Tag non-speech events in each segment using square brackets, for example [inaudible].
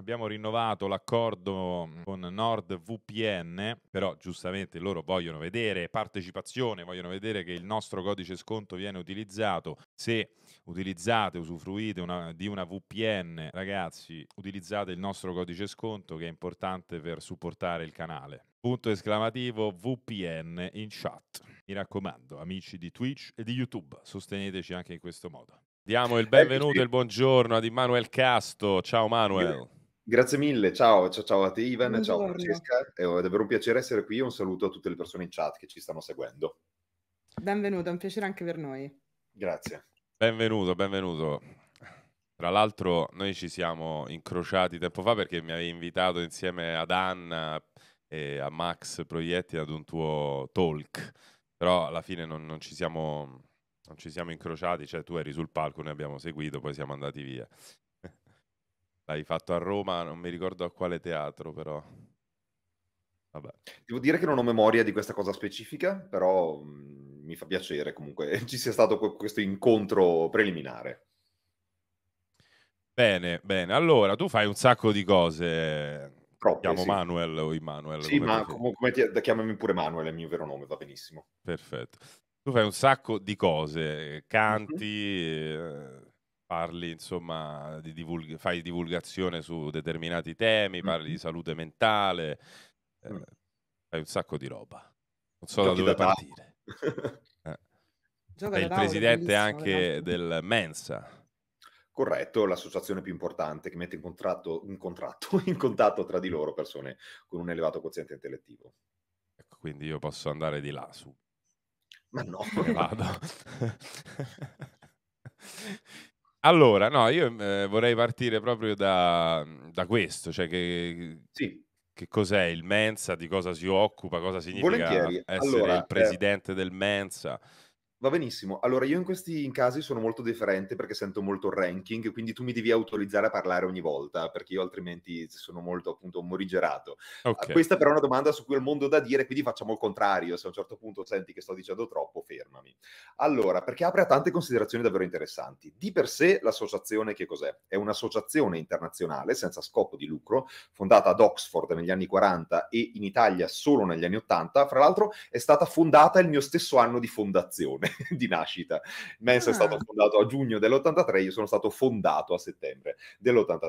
abbiamo rinnovato l'accordo mm, con NordVPN, però giustamente loro vogliono vedere partecipazione, vogliono vedere che il nostro codice sconto viene utilizzato. Se utilizzate, usufruite una, di una VPN, ragazzi, utilizzate il nostro codice sconto che è importante per supportare il canale. Punto esclamativo VPN in chat. Mi raccomando, amici di Twitch e di YouTube, sosteneteci anche in questo modo. Diamo il eh, benvenuto e il buongiorno ad Immanuel Casto. Ciao Manuel. Grazie mille, ciao, ciao, ciao a te Ivan, ciao Francesca, è davvero un piacere essere qui un saluto a tutte le persone in chat che ci stanno seguendo. Benvenuto, è un piacere anche per noi. Grazie. Benvenuto, benvenuto. Tra l'altro noi ci siamo incrociati tempo fa perché mi avevi invitato insieme ad Anna e a Max Proietti ad un tuo talk, però alla fine non, non ci siamo non ci siamo incrociati, cioè tu eri sul palco, noi abbiamo seguito, poi siamo andati via. L'hai fatto a Roma, non mi ricordo a quale teatro, però. Vabbè. Devo dire che non ho memoria di questa cosa specifica, però mm, mi fa piacere comunque [laughs] ci sia stato questo incontro preliminare. Bene, bene. Allora, tu fai un sacco di cose. Troppe, Chiamo sì. Manuel o Immanuel. Sì, come ma come, ti, eh, chiamami pure Manuel, è il mio vero nome, va benissimo. Perfetto. Tu fai un sacco di cose, mhm. canti, mm-hmm parli, insomma, di divulg- fai divulgazione su determinati temi, parli di salute mentale, eh, fai un sacco di roba. Non so Giochi da dove da partire. [laughs] eh. Sei il presidente anche del Mensa. Corretto, l'associazione più importante che mette in, contratto, in, contratto, [laughs] in contatto tra di loro persone con un elevato quoziente intellettivo. Ecco, quindi io posso andare di là su. Ma no, vado. [laughs] Allora, no, io mhmm, eh, vorrei partire proprio da, mhmm, da questo, cioè che, Sì. che cos'è il Mensa, di cosa si occupa, cosa significa Volentieri. essere Allora, il eh, presidente del Mensa. Va benissimo. Allora, io in questi casi sono molto deferente perché sento molto il ranking, quindi tu mi devi autorizzare a parlare ogni volta, perché io altrimenti sono molto appunto morigerato. Ah, okay. Questa però è una domanda su cui ho il mondo da dire, quindi facciamo il contrario. Se a un certo punto senti che sto dicendo troppo, fermami. Allora, perché apre a tante considerazioni davvero interessanti. Di per sé l'associazione che cos'è? È un'associazione internazionale senza scopo di lucro, fondata ad Oxford negli anni 40 e in Italia solo negli anni 80. Fra l'altro è stata fondata il mio stesso anno di fondazione [laughs] di nascita. Mensa ah. è stato ah. fondato a giugno dell'83, io sono stato fondato a settembre dell'83.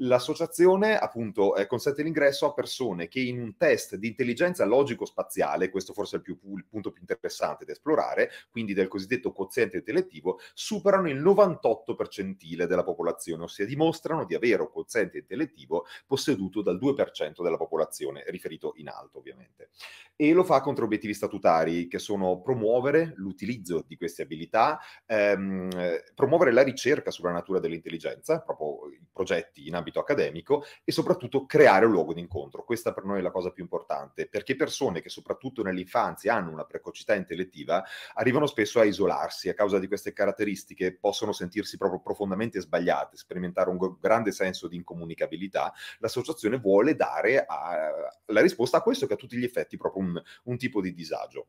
L'associazione appunto eh, consente l'ingresso a persone che in un test di intelligenza logico-spaziale, questo forse è il, più, il punto più interessante da esplorare, quindi del cosiddetto quoziente intellettivo, superano il 98 percentile della popolazione, ossia dimostrano di avere un quoziente intellettivo posseduto dal 2% della popolazione, riferito in alto ovviamente. E lo fa contro obiettivi statutari che sono promuovere l'utilizzo l'utilizzo di queste abilità, ehm, promuovere la ricerca sulla natura dell'intelligenza, proprio i progetti in ambito accademico e soprattutto creare un luogo d'incontro. Questa per noi è la cosa più importante, perché persone che soprattutto nell'infanzia hanno una precocità intellettiva arrivano spesso a isolarsi a causa di queste caratteristiche, possono sentirsi proprio profondamente sbagliate, sperimentare un grande senso di incomunicabilità. L'associazione vuole dare a, la risposta a questo che a tutti gli effetti proprio un, un tipo di disagio.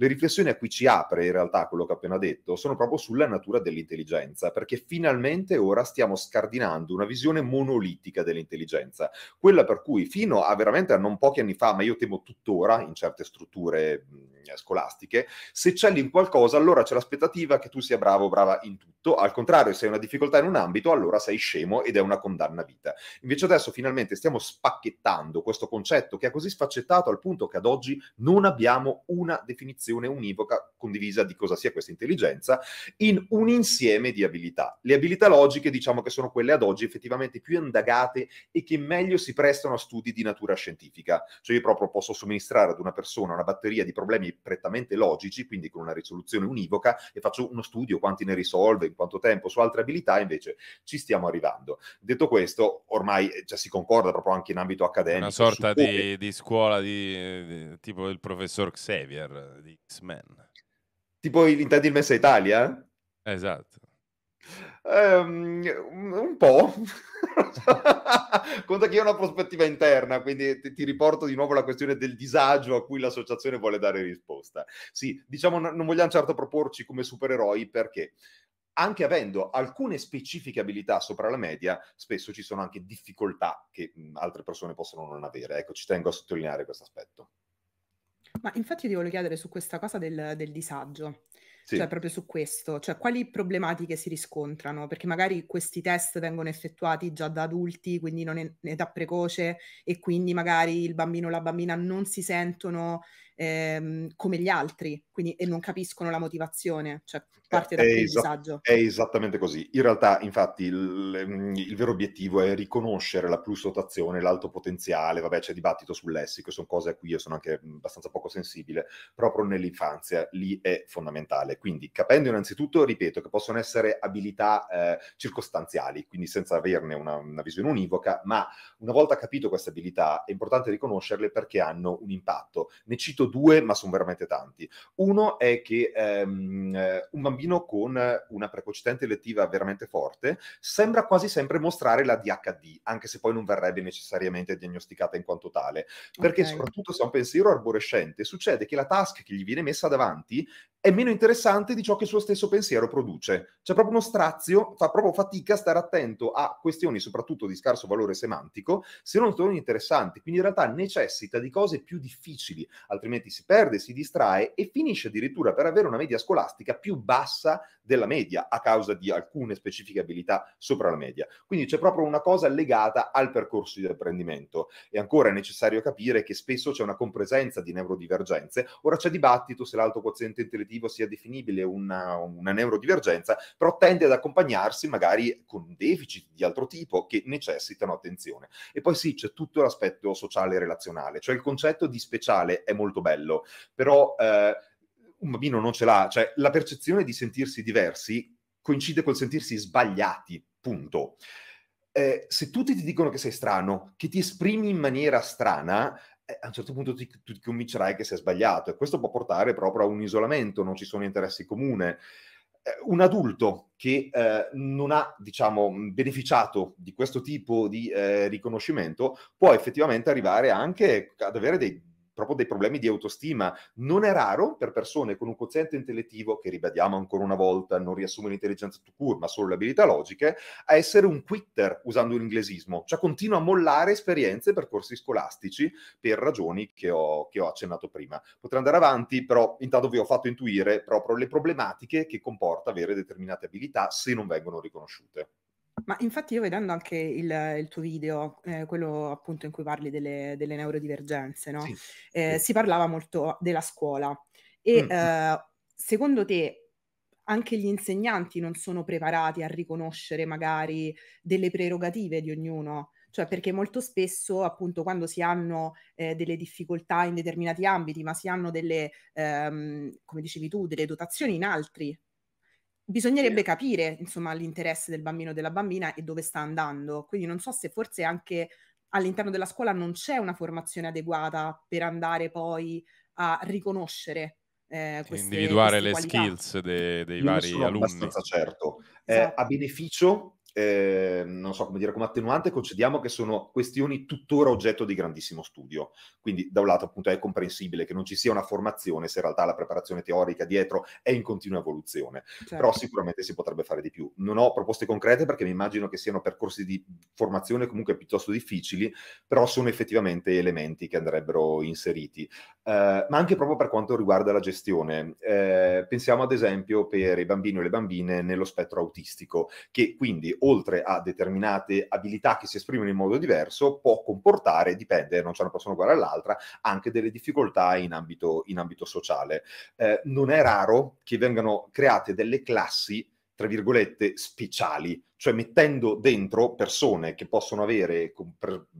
Le riflessioni a cui ci apre in realtà quello che ho appena detto sono proprio sulla natura dell'intelligenza, perché finalmente ora stiamo scardinando una visione monolitica dell'intelligenza, quella per cui fino a veramente a non pochi anni fa, ma io temo tuttora in certe strutture eh, scolastiche, se c'è in qualcosa allora c'è l'aspettativa che tu sia bravo o brava in tutto, al contrario se hai una difficoltà in un ambito allora sei scemo ed è una condanna a vita. Invece adesso finalmente stiamo spacchettando questo concetto che è così sfaccettato al punto che ad oggi non abbiamo una definizione univoca condivisa di cosa sia questa intelligenza in un insieme di abilità. Le abilità logiche diciamo che sono quelle ad oggi effettivamente più indagate e che meglio si prestano a studi di natura scientifica. Cioè io proprio posso somministrare ad una persona una batteria di problemi prettamente logici, quindi con una risoluzione univoca, e faccio uno studio quanti ne risolve, in quanto tempo, su altre abilità, invece ci stiamo arrivando. Detto questo, ormai eh, già si concorda proprio anche in ambito accademico. Una sorta come... di, scuola di, di, tipo il professor Xavier di X-Men. Tipo intendi il Messa Italia? Esatto. Um, un po'. [laughs] Conta che io ho una prospettiva interna, quindi ti, ti, riporto di nuovo la questione del disagio a cui l'associazione vuole dare risposta. Sì, diciamo, non vogliamo certo proporci come supereroi perché anche avendo alcune specifiche abilità sopra la media, spesso ci sono anche difficoltà che altre persone possono non avere. Ecco, ci tengo a sottolineare questo aspetto. Ma infatti ti voglio chiedere su questa cosa del, del disagio. Cioè, sì. Cioè, proprio su questo, cioè quali problematiche si riscontrano? Perché magari questi test vengono effettuati già da adulti, quindi non in età precoce, e quindi magari il bambino o la bambina non si sentono ehm, come gli altri quindi, e non capiscono la motivazione. Cioè, eh, parti da è, es- è esattamente così. In realtà, infatti, il, mm, il, vero obiettivo è riconoscere la plusdotazione, l'alto potenziale. Vabbè, c'è dibattito sul lessico, sono cose a cui io sono anche abbastanza poco sensibile. Proprio nell'infanzia lì è fondamentale. Quindi, capendo innanzitutto, ripeto, che possono essere abilità eh, circostanziali, quindi senza averne una, una visione univoca, ma una volta capito queste abilità è importante riconoscerle perché hanno un impatto. Ne cito due, ma sono veramente tanti. Uno è che ehm, un bambino bambino con una precocità intellettiva veramente forte sembra quasi sempre mostrare la DHD, anche se poi non verrebbe necessariamente diagnosticata in quanto tale, perché okay. soprattutto se ha un pensiero arborescente succede che la task che gli viene messa davanti è meno interessante di ciò che il suo stesso pensiero produce. C'è proprio uno strazio, fa proprio fatica a stare attento a questioni soprattutto di scarso valore semantico, se non sono interessanti. Quindi in realtà necessita di cose più difficili, altrimenti si perde, si distrae e finisce addirittura per avere una media scolastica più bassa bassa della media a causa di alcune specifiche abilità sopra la media. Quindi c'è proprio una cosa legata al percorso di apprendimento. E ancora è necessario capire che spesso c'è una compresenza di neurodivergenze. Ora c'è dibattito se l'alto quoziente intellettivo sia definibile una, una neurodivergenza, però tende ad accompagnarsi magari con deficit di altro tipo che necessitano attenzione. E poi sì, c'è tutto l'aspetto sociale e relazionale, cioè il concetto di speciale è molto bello, però eh, un bambino non ce l'ha, cioè la percezione di sentirsi diversi coincide col sentirsi sbagliati, punto. Eh, se tutti ti dicono che sei strano, che ti esprimi in maniera strana, eh, a un certo punto ti, tu ti convincerai che sei sbagliato e questo può portare proprio a un isolamento, non ci sono interessi comuni. Eh, un adulto che eh, non ha, diciamo, mm, beneficiato di questo tipo di eh, riconoscimento può effettivamente arrivare anche ad avere dei proprio dei problemi di autostima. Non è raro per persone con un quoziente intellettivo, che ribadiamo ancora una volta, non riassume l'intelligenza to cure, ma solo le abilità logiche, a essere un quitter, usando l'inglesismo, cioè continua a mollare esperienze e percorsi scolastici per ragioni che ho, che ho accennato prima. Potrei andare avanti, però intanto vi ho fatto intuire proprio le problematiche che comporta avere determinate abilità se non vengono riconosciute. Ma infatti io vedendo anche il, il tuo video, eh, quello appunto in cui parli delle, delle neurodivergenze, no? Sì, eh, sì. si parlava molto della scuola e mm. mm. eh, secondo te anche gli insegnanti non sono preparati a riconoscere magari delle prerogative di ognuno? Cioè perché molto spesso appunto quando si hanno eh, delle difficoltà in determinati ambiti, ma si hanno delle, ehm, come dicevi tu, delle dotazioni in altri, bisognerebbe capire insomma l'interesse del bambino o della bambina e dove sta andando. Quindi non so se forse anche all'interno della scuola non c'è una formazione adeguata per andare poi a riconoscere. Eh, queste, individuare queste le qualità. skills de- dei Io vari alunni. Abbastanza certo. Eh, esatto. Eh, a beneficio eh, non so come dire, come attenuante concediamo che sono questioni tuttora oggetto di grandissimo studio. Quindi da un lato appunto è comprensibile che non ci sia una formazione se in realtà la preparazione teorica dietro è in continua evoluzione, certo. però sicuramente si potrebbe fare di più. Non ho proposte concrete perché mi immagino che siano percorsi di formazione comunque piuttosto difficili, però sono effettivamente elementi che andrebbero inseriti. Eh, ma anche proprio per quanto riguarda la gestione, eh, pensiamo ad esempio per i bambini o le bambine nello spettro autistico, che quindi o oltre a determinate abilità che si esprimono in modo diverso, può comportare, dipende, non c'è una persona uguale all'altra, anche delle difficoltà in ambito, in ambito sociale. Eh, non è raro che vengano create delle classi tra virgolette, speciali, cioè mettendo dentro persone che possono avere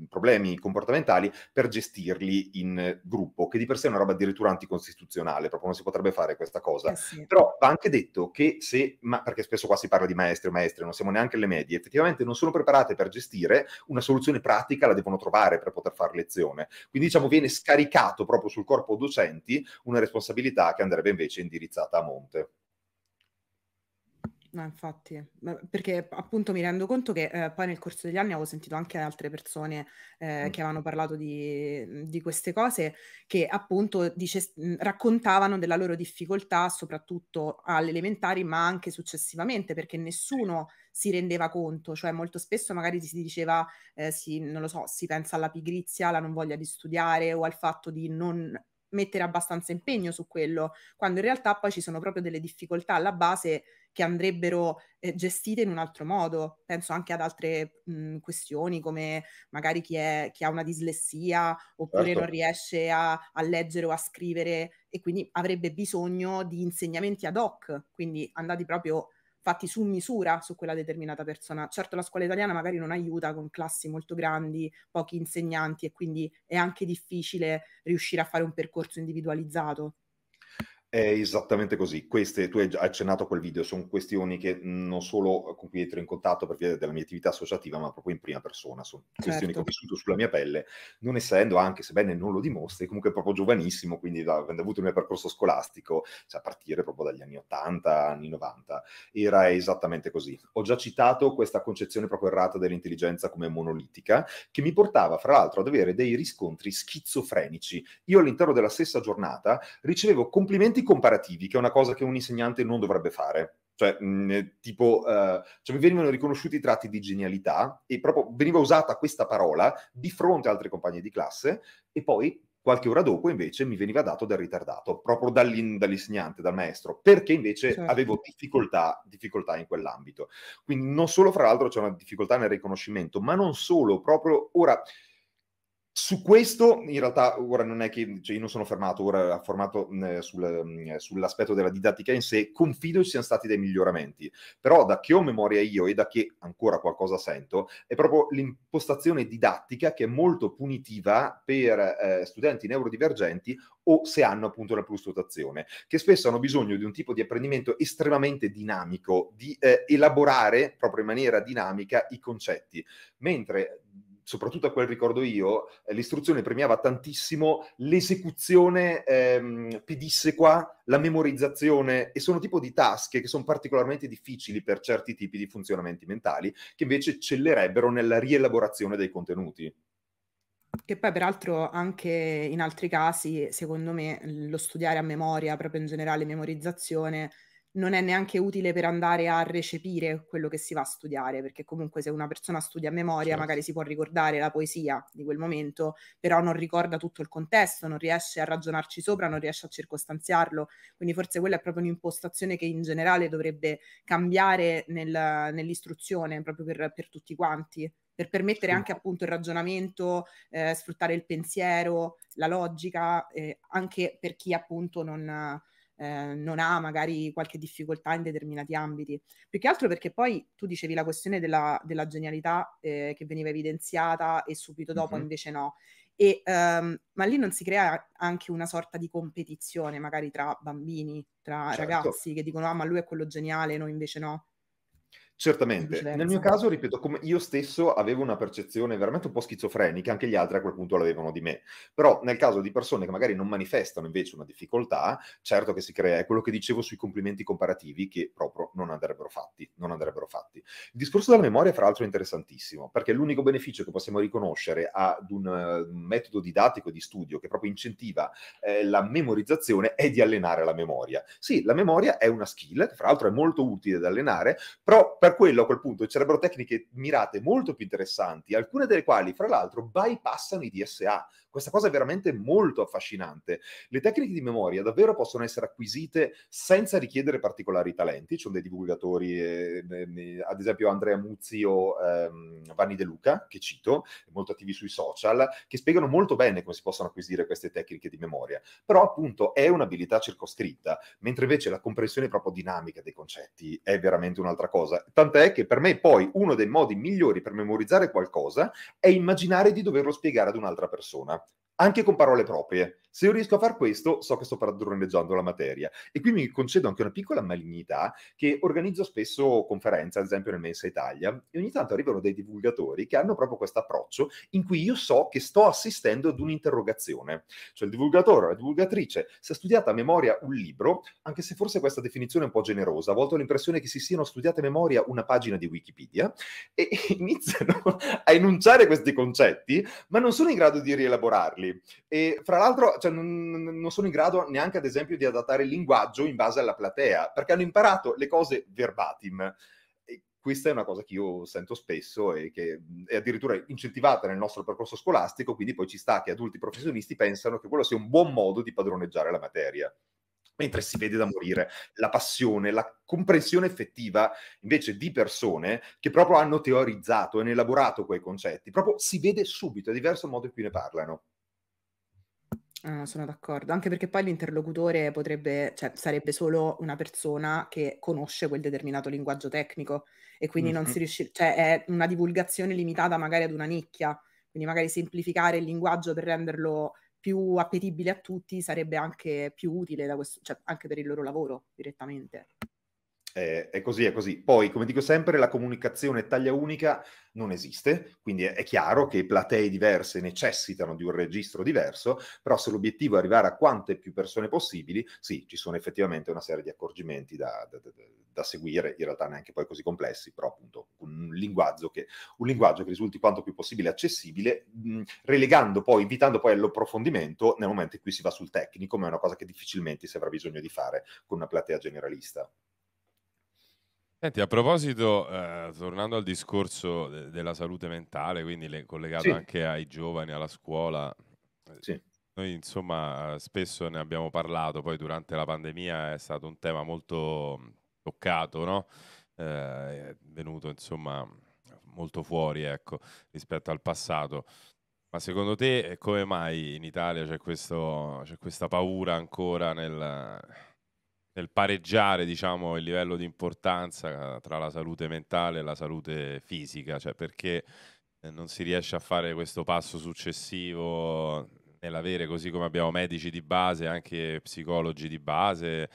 problemi comportamentali per gestirli in gruppo, che di per sé è una roba addirittura anticostituzionale, proprio non si potrebbe fare questa cosa. Eh sì. Però va anche detto che se, ma perché spesso qua si parla di maestri o maestre, non siamo neanche alle medie, effettivamente non sono preparate per gestire, una soluzione pratica la devono trovare per poter fare lezione. Quindi diciamo viene scaricato proprio sul corpo docenti una responsabilità che andrebbe invece indirizzata a monte. No, infatti, perché appunto mi rendo conto che eh, poi nel corso degli anni avevo sentito anche altre persone eh, mm. che avevano parlato di, di, queste cose, che appunto dice, mm, raccontavano della loro difficoltà soprattutto alle elementari, ma anche successivamente, perché nessuno si rendeva conto, cioè molto spesso magari si diceva, eh, si, non lo so, si pensa alla pigrizia, alla non voglia di studiare o al fatto di non mettere abbastanza impegno su quello, quando in realtà poi ci sono proprio delle difficoltà alla base che andrebbero eh, gestite in un altro modo. Penso anche ad altre mh, mm, questioni come magari chi, è, chi, ha una dislessia oppure certo. non riesce a, a, leggere o a scrivere e quindi avrebbe bisogno di insegnamenti ad hoc, quindi andati proprio fatti su misura su quella determinata persona. Certo la scuola italiana magari non aiuta con classi molto grandi, pochi insegnanti e quindi è anche difficile riuscire a fare un percorso individualizzato. È esattamente così. Queste, tu hai accennato quel video, sono questioni che non solo eh, con cui entro in contatto per via della mia attività associativa, ma proprio in prima persona. Sono certo. questioni che ho certo. vissuto sulla mia pelle, non essendo, anche sebbene non lo dimostri, comunque proprio giovanissimo, quindi da, avendo avuto il mio percorso scolastico, cioè a partire proprio dagli anni 80, anni 90, era esattamente così. Ho già citato questa concezione proprio errata dell'intelligenza come monolitica, che mi portava, fra l'altro, ad avere dei riscontri schizofrenici. Io all'interno della stessa giornata ricevevo complimenti Commenti comparativi, che è una cosa che un insegnante non dovrebbe fare. Cioè, mh, eh, tipo, uh, cioè mi venivano riconosciuti i tratti di genialità e proprio veniva usata questa parola di fronte ad altre compagne di classe e poi qualche ora dopo invece mi veniva dato del ritardato, proprio dall'insegnante, dal maestro, perché invece certo. avevo difficoltà, difficoltà, in quell'ambito. Quindi non solo, fra l'altro, c'è una difficoltà nel riconoscimento, ma non solo, proprio ora su questo, in realtà, ora non è che cioè io non sono fermato, ora a formato eh, sul, eh, sull'aspetto della didattica in sé, confido ci siano stati dei miglioramenti, però da che ho memoria io e da che ancora qualcosa sento, è proprio l'impostazione didattica che è molto punitiva per eh, studenti neurodivergenti o se hanno appunto la plusdotazione, che spesso hanno bisogno di un tipo di apprendimento estremamente dinamico, di eh, elaborare proprio in maniera dinamica i concetti, mentre soprattutto a quel ricordo io, eh, l'istruzione premiava tantissimo l'esecuzione ehm, pedissequa, la memorizzazione e sono tipo di tasche che sono particolarmente difficili per certi tipi di funzionamenti mentali che invece cellerebbero nella rielaborazione dei contenuti. Che poi peraltro anche in altri casi, secondo me, lo studiare a memoria, proprio in generale memorizzazione, non è neanche utile per andare a recepire quello che si va a studiare, perché comunque se una persona studia a memoria certo. magari si può ricordare la poesia di quel momento, però non ricorda tutto il contesto, non riesce a ragionarci sopra, non riesce a circostanziarlo, quindi forse quella è proprio un'impostazione che in generale dovrebbe cambiare nel, nell'istruzione proprio per, per, tutti quanti. Per permettere sì. anche appunto il ragionamento, eh, sfruttare il pensiero, la logica, eh, anche per chi appunto non, eh, non ha magari qualche difficoltà in determinati ambiti. Più che altro perché poi tu dicevi la questione della, della genialità eh, che veniva evidenziata e subito dopo mm-hmm. invece no. E, um, ma lì non si crea anche una sorta di competizione magari tra bambini, tra certo. ragazzi che dicono ah ma lui è quello geniale, noi invece no. Certamente, nel mio caso, ripeto, come io stesso avevo una percezione veramente un po' schizofrenica, anche gli altri a quel punto l'avevano di me, però nel caso di persone che magari non manifestano invece una difficoltà, certo che si crea, è quello che dicevo sui complimenti comparativi che proprio non andrebbero fatti, non andrebbero fatti. Il discorso della memoria, fra l'altro, è interessantissimo, perché l'unico beneficio che possiamo riconoscere ad un eh, metodo didattico di studio che proprio incentiva eh, la memorizzazione è di allenare la memoria. Sì, la memoria è una skill, che fra l'altro è molto utile da allenare, però per per quello a quel punto ci sarebbero tecniche mirate molto più interessanti, alcune delle quali fra l'altro bypassano i DSA, questa cosa è veramente molto affascinante. Le tecniche di memoria davvero possono essere acquisite senza richiedere particolari talenti, ci sono dei divulgatori, eh, eh, ad esempio Andrea Muzzi o ehm, Vanni De Luca, che cito, molto attivi sui social, che spiegano molto bene come si possono acquisire queste tecniche di memoria. Però appunto è un'abilità circoscritta, mentre invece la comprensione proprio dinamica dei concetti è veramente un'altra cosa. Tant'è che per me poi uno dei modi migliori per memorizzare qualcosa è immaginare di doverlo spiegare ad un'altra persona anche con parole proprie. Se io riesco a far questo, so che sto padroneggiando la materia. E qui mi concedo anche una piccola malignità che organizzo spesso conferenze, ad esempio nel Mensa Italia, e ogni tanto arrivano dei divulgatori che hanno proprio questo approccio in cui io so che sto assistendo ad un'interrogazione. Cioè il divulgatore o la divulgatrice si è studiata a memoria un libro, anche se forse questa definizione è un po' generosa, a volte ho l'impressione che si siano studiate a memoria una pagina di Wikipedia e [laughs] iniziano a enunciare questi concetti, ma non sono in grado di rielaborarli lì. E fra l'altro cioè, non, non, sono in grado neanche, ad esempio, di adattare il linguaggio in base alla platea, perché hanno imparato le cose verbatim. questa è una cosa che io sento spesso e che è addirittura incentivata nel nostro percorso scolastico, quindi poi ci sta che adulti professionisti pensano che quello sia un buon modo di padroneggiare la materia mentre si vede da morire la passione, la comprensione effettiva invece di persone che proprio hanno teorizzato e elaborato quei concetti, proprio si vede subito, è diverso il modo in cui ne parlano. Ah, sono d'accordo, anche perché poi l'interlocutore potrebbe, cioè sarebbe solo una persona che conosce quel determinato linguaggio tecnico e quindi non si Mh-mh. riusci cioè è una divulgazione limitata magari ad una nicchia, quindi magari semplificare il linguaggio per renderlo più appetibile a tutti sarebbe anche più utile da questo cioè anche per il loro lavoro direttamente. Eh, è così, è così. Poi, come dico sempre, la comunicazione taglia unica non esiste, quindi è, è chiaro che platee diverse necessitano di un registro diverso, però se l'obiettivo è arrivare a quante più persone possibili, sì, ci sono effettivamente una serie di accorgimenti da, da, da, da seguire, in realtà neanche poi così complessi, però appunto un linguaggio che, un linguaggio che risulti quanto più possibile accessibile, mh, mm, relegando poi, invitando poi all'approfondimento nel momento in cui si va sul tecnico, ma è una cosa che difficilmente si avrà bisogno di fare con una platea generalista. Senti, a proposito, eh, tornando al discorso de- della salute mentale, quindi le- collegato Sì. anche ai giovani, alla scuola, eh, Sì. noi insomma spesso ne abbiamo parlato, poi durante la pandemia è stato un tema molto toccato, no? Eh, è venuto insomma molto fuori, ecco, rispetto al passato. Ma secondo te eh, come mai in Italia c'è questo, c'è questa paura ancora nel, nel pareggiare diciamo, il livello di importanza eh, tra la salute mentale e la salute fisica, cioè perché eh, non si riesce a fare questo passo successivo nell'avere, così come abbiamo medici di base, anche psicologi di base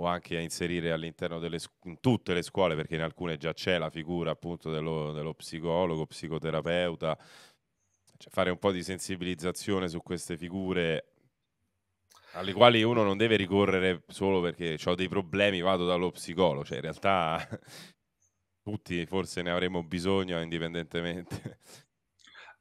o anche a inserire all'interno delle in tutte le scuole, perché in alcune già c'è la figura appunto dello, dello psicologo, psicoterapeuta, cioè fare un po' di sensibilizzazione su queste figure alle quali uno non deve ricorrere solo perché ho dei problemi, vado dallo psicologo, cioè in realtà [laughs] tutti forse ne avremo bisogno indipendentemente.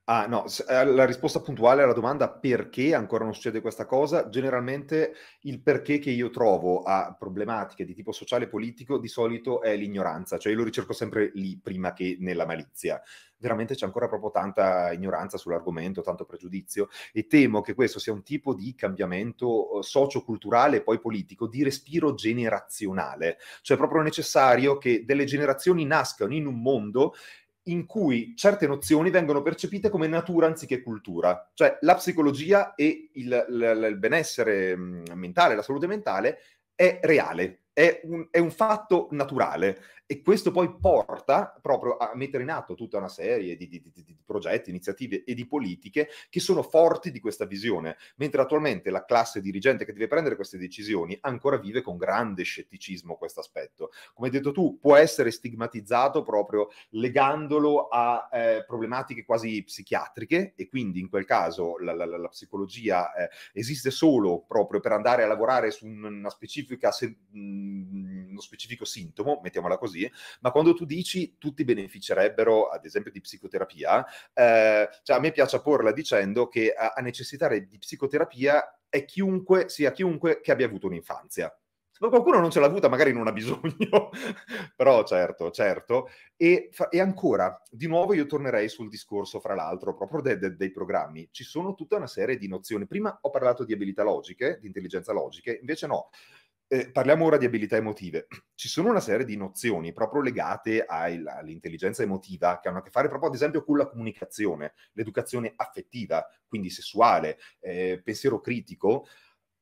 Ah no, eh, la risposta puntuale alla domanda perché ancora non succede questa cosa, generalmente il perché che io trovo a problematiche di tipo sociale e politico di solito è l'ignoranza, cioè io lo ricerco sempre lì prima che nella malizia veramente c'è ancora proprio tanta ignoranza sull'argomento, tanto pregiudizio e temo che questo sia un tipo di cambiamento eh, socioculturale e poi politico di respiro generazionale, cioè proprio necessario che delle generazioni nascano in un mondo in cui certe nozioni vengono percepite come natura anziché cultura, cioè la psicologia e il, il, il benessere mm, mentale, la salute mentale è reale, è un, è un, fatto naturale e questo poi porta proprio a mettere in atto tutta una serie di, di, di, di progetti, iniziative e di politiche che sono forti di questa visione, mentre attualmente la classe dirigente che deve prendere queste decisioni ancora vive con grande scetticismo questo aspetto. Come hai detto tu, può essere stigmatizzato proprio legandolo a eh, problematiche quasi psichiatriche e quindi in quel caso la, la, la psicologia eh, esiste solo proprio per andare a lavorare su una specifica, se, mm, uno specifico sintomo, mettiamola così, così, ma quando tu dici tutti beneficerebbero, ad esempio, di psicoterapia, eh, cioè a me piace porla dicendo che a, a necessitare di psicoterapia è chiunque, sia chiunque che abbia avuto un'infanzia qualcuno non ce l'ha avuta, magari non ha bisogno, [laughs] però certo, certo. E, e, ancora, di nuovo io tornerei sul discorso, fra l'altro, proprio de, de, dei programmi. Ci sono tutta una serie di nozioni. Prima ho parlato di abilità logiche, di intelligenza logiche, invece no eh, parliamo ora di abilità emotive. Ci sono una serie di nozioni proprio legate ai, all'intelligenza emotiva che hanno a che fare proprio ad esempio con la comunicazione, l'educazione affettiva, quindi sessuale, eh, pensiero critico,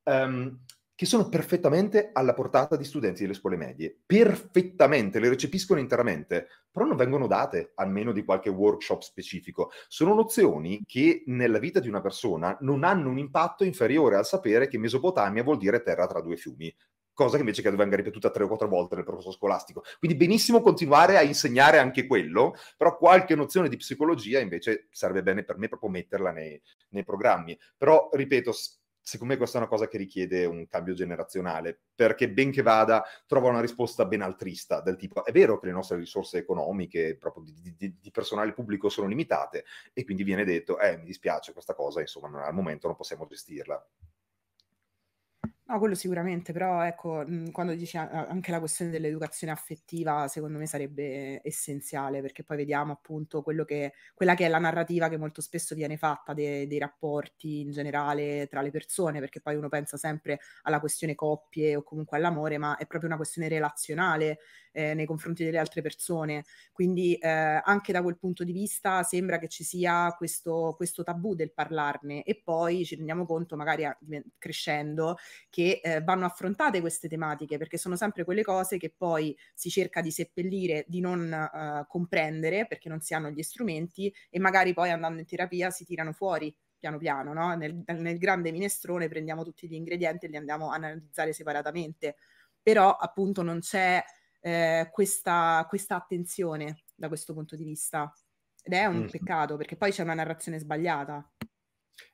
ehm, che sono perfettamente alla portata di studenti delle scuole medie. Perfettamente, le recepiscono interamente, però non vengono date, almeno di qualche workshop specifico. Sono nozioni che nella vita di una persona non hanno un impatto inferiore al sapere che Mesopotamia vuol dire terra tra due fiumi cosa che invece credo venga ripetuta tre o quattro volte nel percorso scolastico. Quindi benissimo continuare a insegnare anche quello, però qualche nozione di psicologia invece sarebbe bene per me proprio metterla nei, nei programmi. Però, ripeto, secondo me questa è una cosa che richiede un cambio generazionale, perché ben che vada trova una risposta ben altrista, del tipo è vero che le nostre risorse economiche, proprio di, di, di personale pubblico, sono limitate e quindi viene detto, eh mi dispiace questa cosa, insomma, al momento non possiamo gestirla. No, quello sicuramente, però ecco, mhmm, quando dici anche la questione dell'educazione affettiva, secondo me sarebbe essenziale, perché poi vediamo appunto quello che, quella che è la narrativa che molto spesso viene fatta de- dei rapporti in generale tra le persone, perché poi uno pensa sempre alla questione coppie o comunque all'amore, ma è proprio una questione relazionale eh, nei confronti delle altre persone. Quindi eh, anche da quel punto di vista sembra che ci sia questo, questo tabù del parlarne e poi ci rendiamo conto, magari a- crescendo, che eh, vanno affrontate queste tematiche, perché sono sempre quelle cose che poi si cerca di seppellire, di non eh, comprendere, perché non si hanno gli strumenti e magari poi andando in terapia si tirano fuori piano piano, no? nel, nel grande minestrone prendiamo tutti gli ingredienti e li andiamo a analizzare separatamente, però appunto non c'è eh, questa, questa attenzione da questo punto di vista ed è un mm. peccato perché poi c'è una narrazione sbagliata.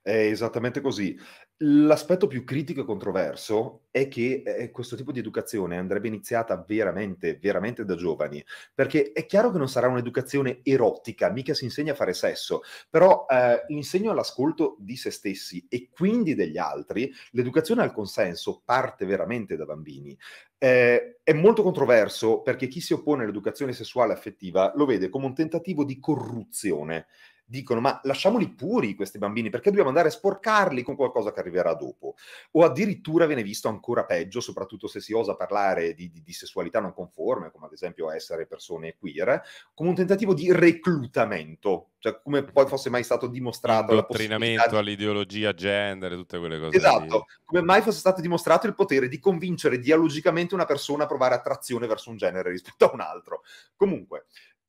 È esattamente così. L'aspetto più critico e controverso è che eh, eh, questo tipo di educazione andrebbe iniziata veramente, veramente da giovani, perché è chiaro che non sarà un'educazione erotica, mica si insegna a fare sesso, però eh, insegno all'ascolto di se stessi e quindi degli altri, l'educazione al consenso parte veramente da bambini. Eh, è molto controverso perché chi si oppone all'educazione sessuale affettiva lo vede come un tentativo di corruzione dicono ma lasciamoli puri questi bambini perché dobbiamo andare a sporcarli con qualcosa che arriverà dopo o addirittura viene visto ancora peggio soprattutto se si osa parlare di, di, di sessualità non conforme come ad esempio essere persone queer come un tentativo di reclutamento cioè come mm. poi fosse mai stato dimostrato l'indottrinamento di... all'ideologia gender e tutte quelle cose esatto lì. come mai fosse stato dimostrato il potere di convincere dialogicamente una persona a provare attrazione verso un genere rispetto a un altro comunque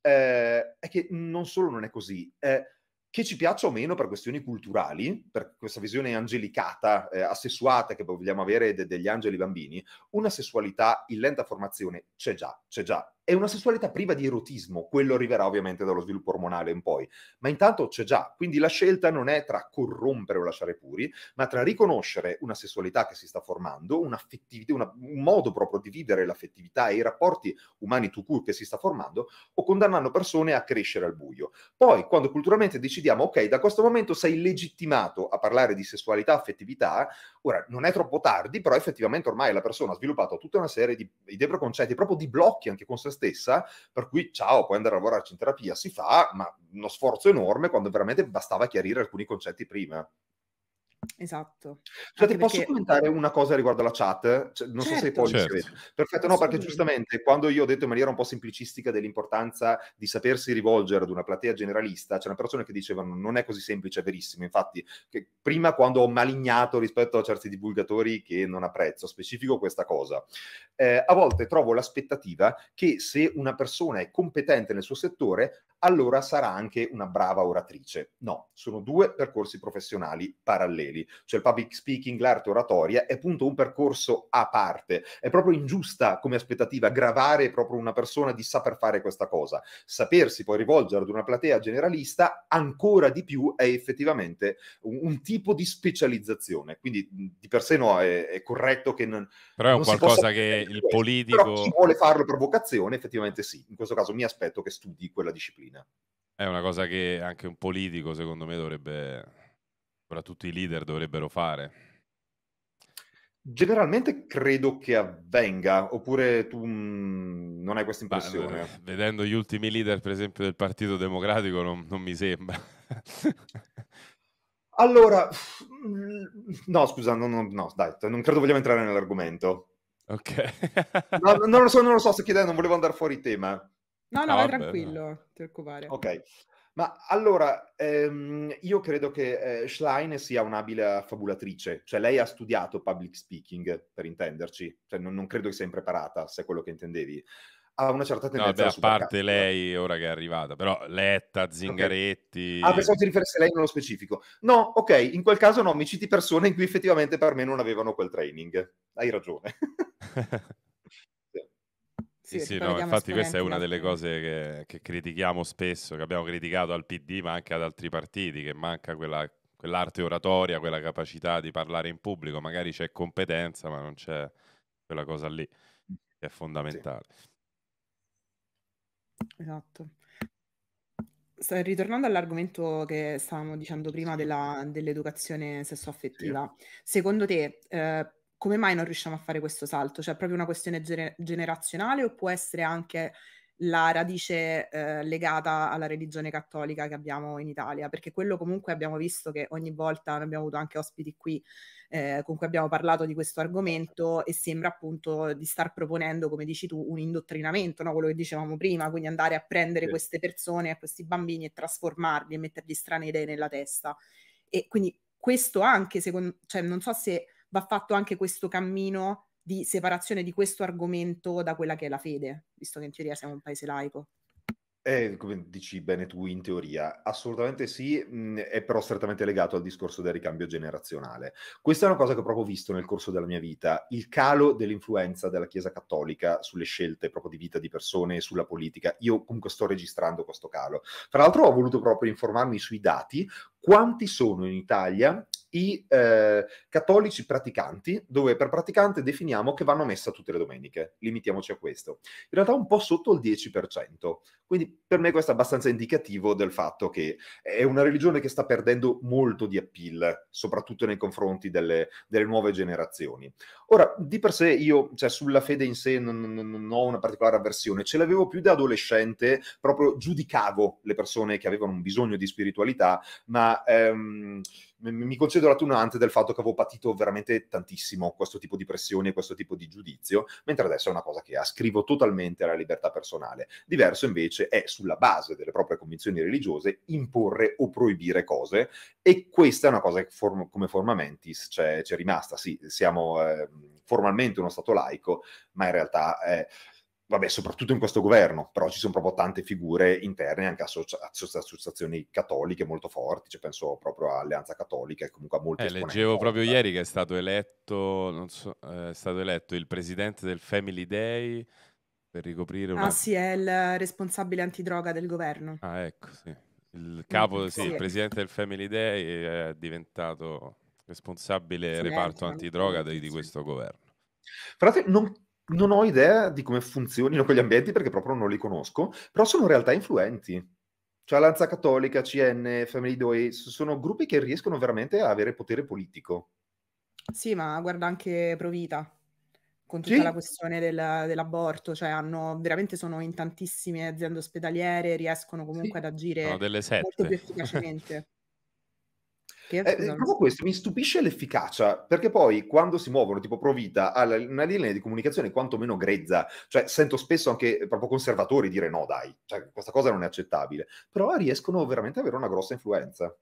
eh, è che non solo non è così, eh, che ci piaccia o meno per questioni culturali, per questa visione angelicata, eh, assessuata che vogliamo avere de- degli angeli bambini, una sessualità in lenta formazione c'è già, c'è già, è una sessualità priva di erotismo, quello arriverà ovviamente dallo sviluppo ormonale in poi, ma intanto c'è già, quindi la scelta non è tra corrompere o lasciare puri, ma tra riconoscere una sessualità che si sta formando, una, un modo proprio di vivere l'affettività e i rapporti umani to cure che si sta formando, o condannando persone a crescere al buio. Poi, quando culturalmente decidiamo, ok, da questo momento sei legittimato a parlare di sessualità, affettività, ora non è troppo tardi, però effettivamente ormai la persona ha sviluppato tutta una serie di idee preconcetti, proprio di blocchi anche con se stessa, per cui ciao, puoi andare a lavorarci in terapia, si fa, ma uno sforzo enorme quando veramente bastava chiarire alcuni concetti prima. Esatto. Scusate, posso perché... commentare una cosa riguardo la chat? Cioè, non certo, so se poi certo. certo. Perfetto, no, perché giustamente quando io ho detto in maniera un po' semplicistica dell'importanza di sapersi rivolgere ad una platea generalista, c'è una persona che diceva non è così semplice, è verissimo. Infatti, prima quando ho malignato rispetto a certi divulgatori che non apprezzo, specifico questa cosa. Eh, a volte trovo l'aspettativa che se una persona è competente nel suo settore, allora sarà anche una brava oratrice. No, sono due percorsi professionali paralleli. Cioè il public speaking, l'arte oratoria, è appunto un percorso a parte. È proprio ingiusta come aspettativa gravare proprio una persona di saper fare questa cosa. Sapersi poi rivolgere ad una platea generalista ancora di più è effettivamente un, un tipo di specializzazione. Quindi di per sé no, è, è corretto che... Non, Però è un qualcosa che il politico... Però chi vuole farlo per vocazione, effettivamente sì. In questo caso mi aspetto che studi quella disciplina. Palestina. È una cosa che anche un politico, secondo me, dovrebbe, soprattutto i leader, dovrebbero fare. Generalmente credo che avvenga, oppure tu mh, mm, non hai questa impressione? Bah, eh, vedendo gli ultimi leader, per esempio, del Partito Democratico, non, non mi sembra. [laughs] allora, no, scusa, no, no, no, dai, non credo vogliamo entrare nell'argomento. Ok. no, [laughs] non lo so, non lo so, sto chiedendo, non volevo andare fuori tema. No, no, ah, vai tranquillo, ti preoccupare. Ok. Ma allora, ehm, io credo che eh, Schlein sia un'abile affabulatrice, cioè lei ha studiato public speaking, per intenderci, cioè, non, non, credo che sia impreparata, se è quello che intendevi. Ha una certa tendenza no, beh, a parte eh. lei ora che è arrivata, però Letta, Zingaretti... Okay. Ah, pensavo ti riferisse lei nello specifico. No, ok, in quel caso no, mi citi persone in cui effettivamente per me non avevano quel training. Hai ragione. [laughs] [laughs] Sì, sì, no, infatti questa è una delle cose che, che, critichiamo spesso, che abbiamo criticato al PD ma anche ad altri partiti, che manca quella, quell'arte oratoria, quella capacità di parlare in pubblico, magari c'è competenza ma non c'è quella cosa lì, è fondamentale. Sì. Esatto. ritornando all'argomento che stavamo dicendo prima della, dell'educazione sessuaffettiva, sì. secondo te eh, come mai non riusciamo a fare questo salto? Cioè è proprio una questione gener- generazionale o può essere anche la radice eh, legata alla religione cattolica che abbiamo in Italia, perché quello comunque abbiamo visto che ogni volta abbiamo avuto anche ospiti qui eh, con cui abbiamo parlato di questo argomento e sembra appunto di star proponendo, come dici tu, un indottrinamento, no? quello che dicevamo prima, quindi andare a prendere sì. queste persone, a questi bambini e trasformarli e mettergli strane idee nella testa. E quindi questo anche, secondo, cioè non so se va fatto anche questo cammino di separazione di questo argomento da quella che è la fede, visto che in teoria siamo un paese laico. Eh, come dici bene tu in teoria, assolutamente sì, mh, mm, è però strettamente legato al discorso del ricambio generazionale. Questa è una cosa che ho proprio visto nel corso della mia vita, il calo dell'influenza della Chiesa Cattolica sulle scelte proprio di vita di persone e sulla politica. Io comunque sto registrando questo calo. Tra l'altro ho voluto proprio informarmi sui dati, quanti sono in Italia i eh, cattolici praticanti, dove per praticante definiamo che vanno a messa tutte le domeniche, limitiamoci a questo. In realtà un po' sotto il 10%, quindi per me questo è abbastanza indicativo del fatto che è una religione che sta perdendo molto di appeal, soprattutto nei confronti delle, delle nuove generazioni. Ora, di per sé io, cioè, sulla fede in sé non, non, non, ho una particolare avversione, ce l'avevo più da adolescente, proprio giudicavo le persone che avevano un bisogno di spiritualità, ma... Ehm, mi concedo l'atunante del fatto che avevo patito veramente tantissimo questo tipo di pressioni e questo tipo di giudizio, mentre adesso è una cosa che ascrivo totalmente alla libertà personale. Diverso invece invece è sulla base delle proprie convinzioni religiose imporre o proibire cose e questa è una cosa che form- come forma mentis c'è, c'è rimasta, sì, siamo eh, formalmente uno Stato laico, ma in realtà... Eh, vabbè, soprattutto in questo governo, però ci sono proprio tante figure interne, anche associ- associazioni cattoliche molto forti, cioè penso proprio a Alleanza Cattolica e comunque a molti eh, Leggevo proprio ieri che è stato eletto, so, eh, è stato eletto il presidente del Family Day, per ricoprire una... Ah sì, è il responsabile antidroga del governo. Ah ecco, sì. Il mm, capo, sì, sì. il presidente del Family Day è diventato responsabile sì, reparto antidroga di, di questo governo. Frate, non, non ho idea di come funzionino quegli ambienti perché proprio non li conosco, però sono realtà influenti cioè Lanza Cattolica, CN, Family Day, sono gruppi che riescono veramente a avere potere politico. Sì, ma guarda anche Provita con tutta sì. la questione del, dell'aborto, cioè hanno, veramente sono in tantissime aziende ospedaliere, riescono comunque sì. ad agire molto più efficacemente. [laughs] Che, eh, proprio questo mi stupisce l'efficacia, perché poi quando si muovono tipo Provita ha una linea di comunicazione quantomeno grezza, cioè sento spesso anche proprio conservatori dire no dai, cioè, questa cosa non è accettabile, però riescono veramente ad avere una grossa influenza.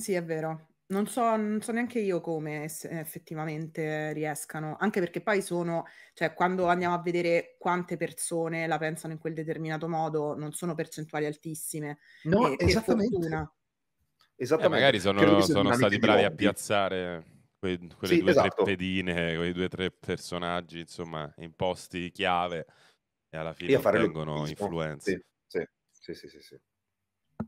Sì, è vero, non so, non so, neanche io come effettivamente riescano, anche perché poi sono, cioè quando andiamo a vedere quante persone la pensano in quel determinato modo, non sono percentuali altissime. No, e, esattamente. esattamente. Eh, magari sono, sono stati bravi a piazzare que- quelle sì, due o esatto. tre pedine, quei due o tre personaggi, insomma, in posti chiave e alla fine e vengono influenze. Sì, sì, sì. sì, sì.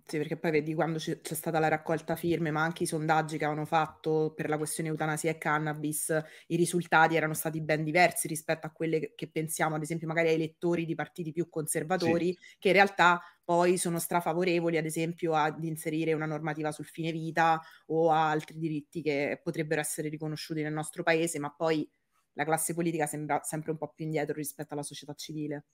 Sì, perché poi vedi quando c'è, c'è stata la raccolta firme, ma anche i sondaggi che avevano fatto per la questione eutanasia e cannabis, i risultati erano stati ben diversi rispetto a quelli che pensiamo, ad esempio, magari ai lettori di partiti più conservatori, sì. che in realtà poi sono strafavorevoli, ad esempio, ad inserire una normativa sul fine vita o a altri diritti che potrebbero essere riconosciuti nel nostro paese, ma poi la classe politica sembra sempre un po' più indietro rispetto alla società civile.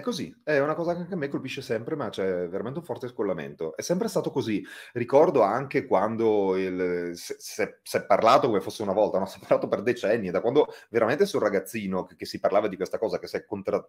È così, è una cosa che anche a me colpisce sempre, ma c'è veramente un forte scollamento. È sempre stato così. Ricordo anche quando il, si è parlato come fosse una volta, no? si [laughs] è parlato per decenni, da quando veramente sul ragazzino che, che si parlava di questa cosa che si, contra,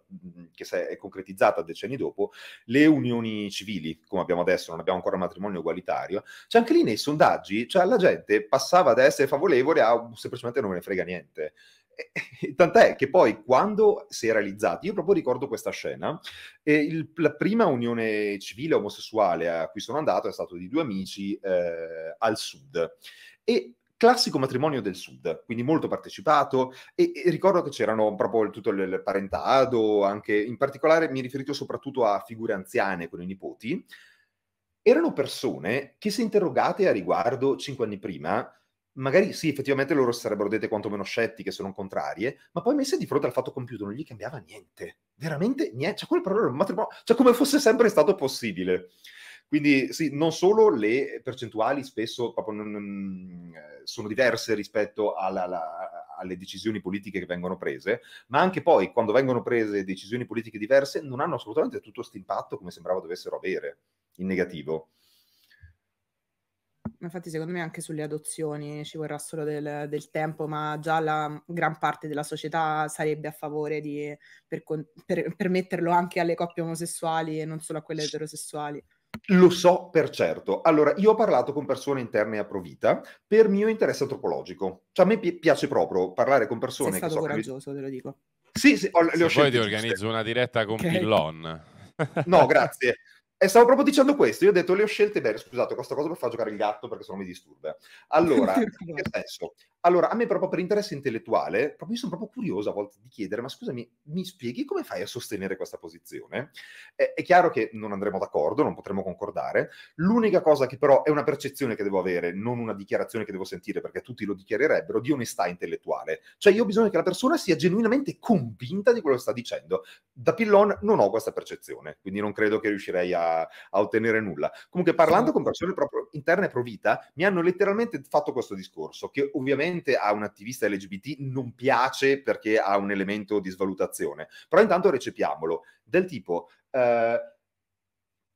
che si, è concretizzata decenni dopo, le unioni civili, come abbiamo adesso, non abbiamo ancora un matrimonio ugualitario, cioè anche lì nei sondaggi cioè la gente passava da essere favorevole a semplicemente non me ne frega niente. [laughs] Tant'è che poi quando si è realizzata, io proprio ricordo questa scena, eh, il, la prima unione civile omosessuale a cui sono andato è stata di due amici eh, al sud. E classico matrimonio del sud, quindi molto partecipato e, e ricordo che c'erano proprio tutto il parentado, anche in particolare mi riferito soprattutto a figure anziane con i nipoti. Erano persone che se interrogate a riguardo cinque anni prima magari sì, effettivamente loro sarebbero dette quantomeno scettiche se non contrarie, ma poi messe di fronte al fatto compiuto non gli cambiava niente, veramente niente, cioè quel problema del matrimonio, cioè come fosse sempre stato possibile. Quindi sì, non solo le percentuali spesso non, non, eh, sono diverse rispetto alla, alla, alle decisioni politiche che vengono prese, ma anche poi quando vengono prese decisioni politiche diverse non hanno assolutamente tutto questo impatto come sembrava dovessero avere in negativo. Infatti, secondo me anche sulle adozioni ci vorrà solo del, del tempo, ma già la mm, gran parte della società sarebbe a favore di per, per, permetterlo anche alle coppie omosessuali e non solo a quelle eterosessuali. Lo so per certo. Allora, io ho parlato con persone interne a Provita per mio interesse antropologico. Cioè, a me pi- piace proprio parlare con persone Sei stato che so, coraggioso, che... te lo dico. Sì, sì, ho, le ho Se scelte. Poi ti organizzo una diretta con okay. Pillon. No, grazie. [laughs] E stavo proprio dicendo questo. Io ho detto, le ho scelte bene. Scusate, questa cosa per far giocare il gatto perché sennò mi disturba. Allora, [laughs] allora, a me proprio per interesse intellettuale, proprio, io sono proprio curioso a volte di chiedere, ma scusami, mi spieghi come fai a sostenere questa posizione? Eh, è chiaro che non andremo d'accordo, non potremo concordare. L'unica cosa che però è una percezione che devo avere, non una dichiarazione che devo sentire perché tutti lo dichiarerebbero, di onestà intellettuale. Cioè io ho bisogno che la persona sia genuinamente convinta di quello che sta dicendo. Da Pillon non ho questa percezione, quindi non credo che riuscirei a a, ottenere nulla. Comunque parlando con persone proprio interne pro vita, mi hanno letteralmente fatto questo discorso, che ovviamente a un attivista LGBT non piace perché ha un elemento di svalutazione, però intanto recepiamolo, del tipo... Eh,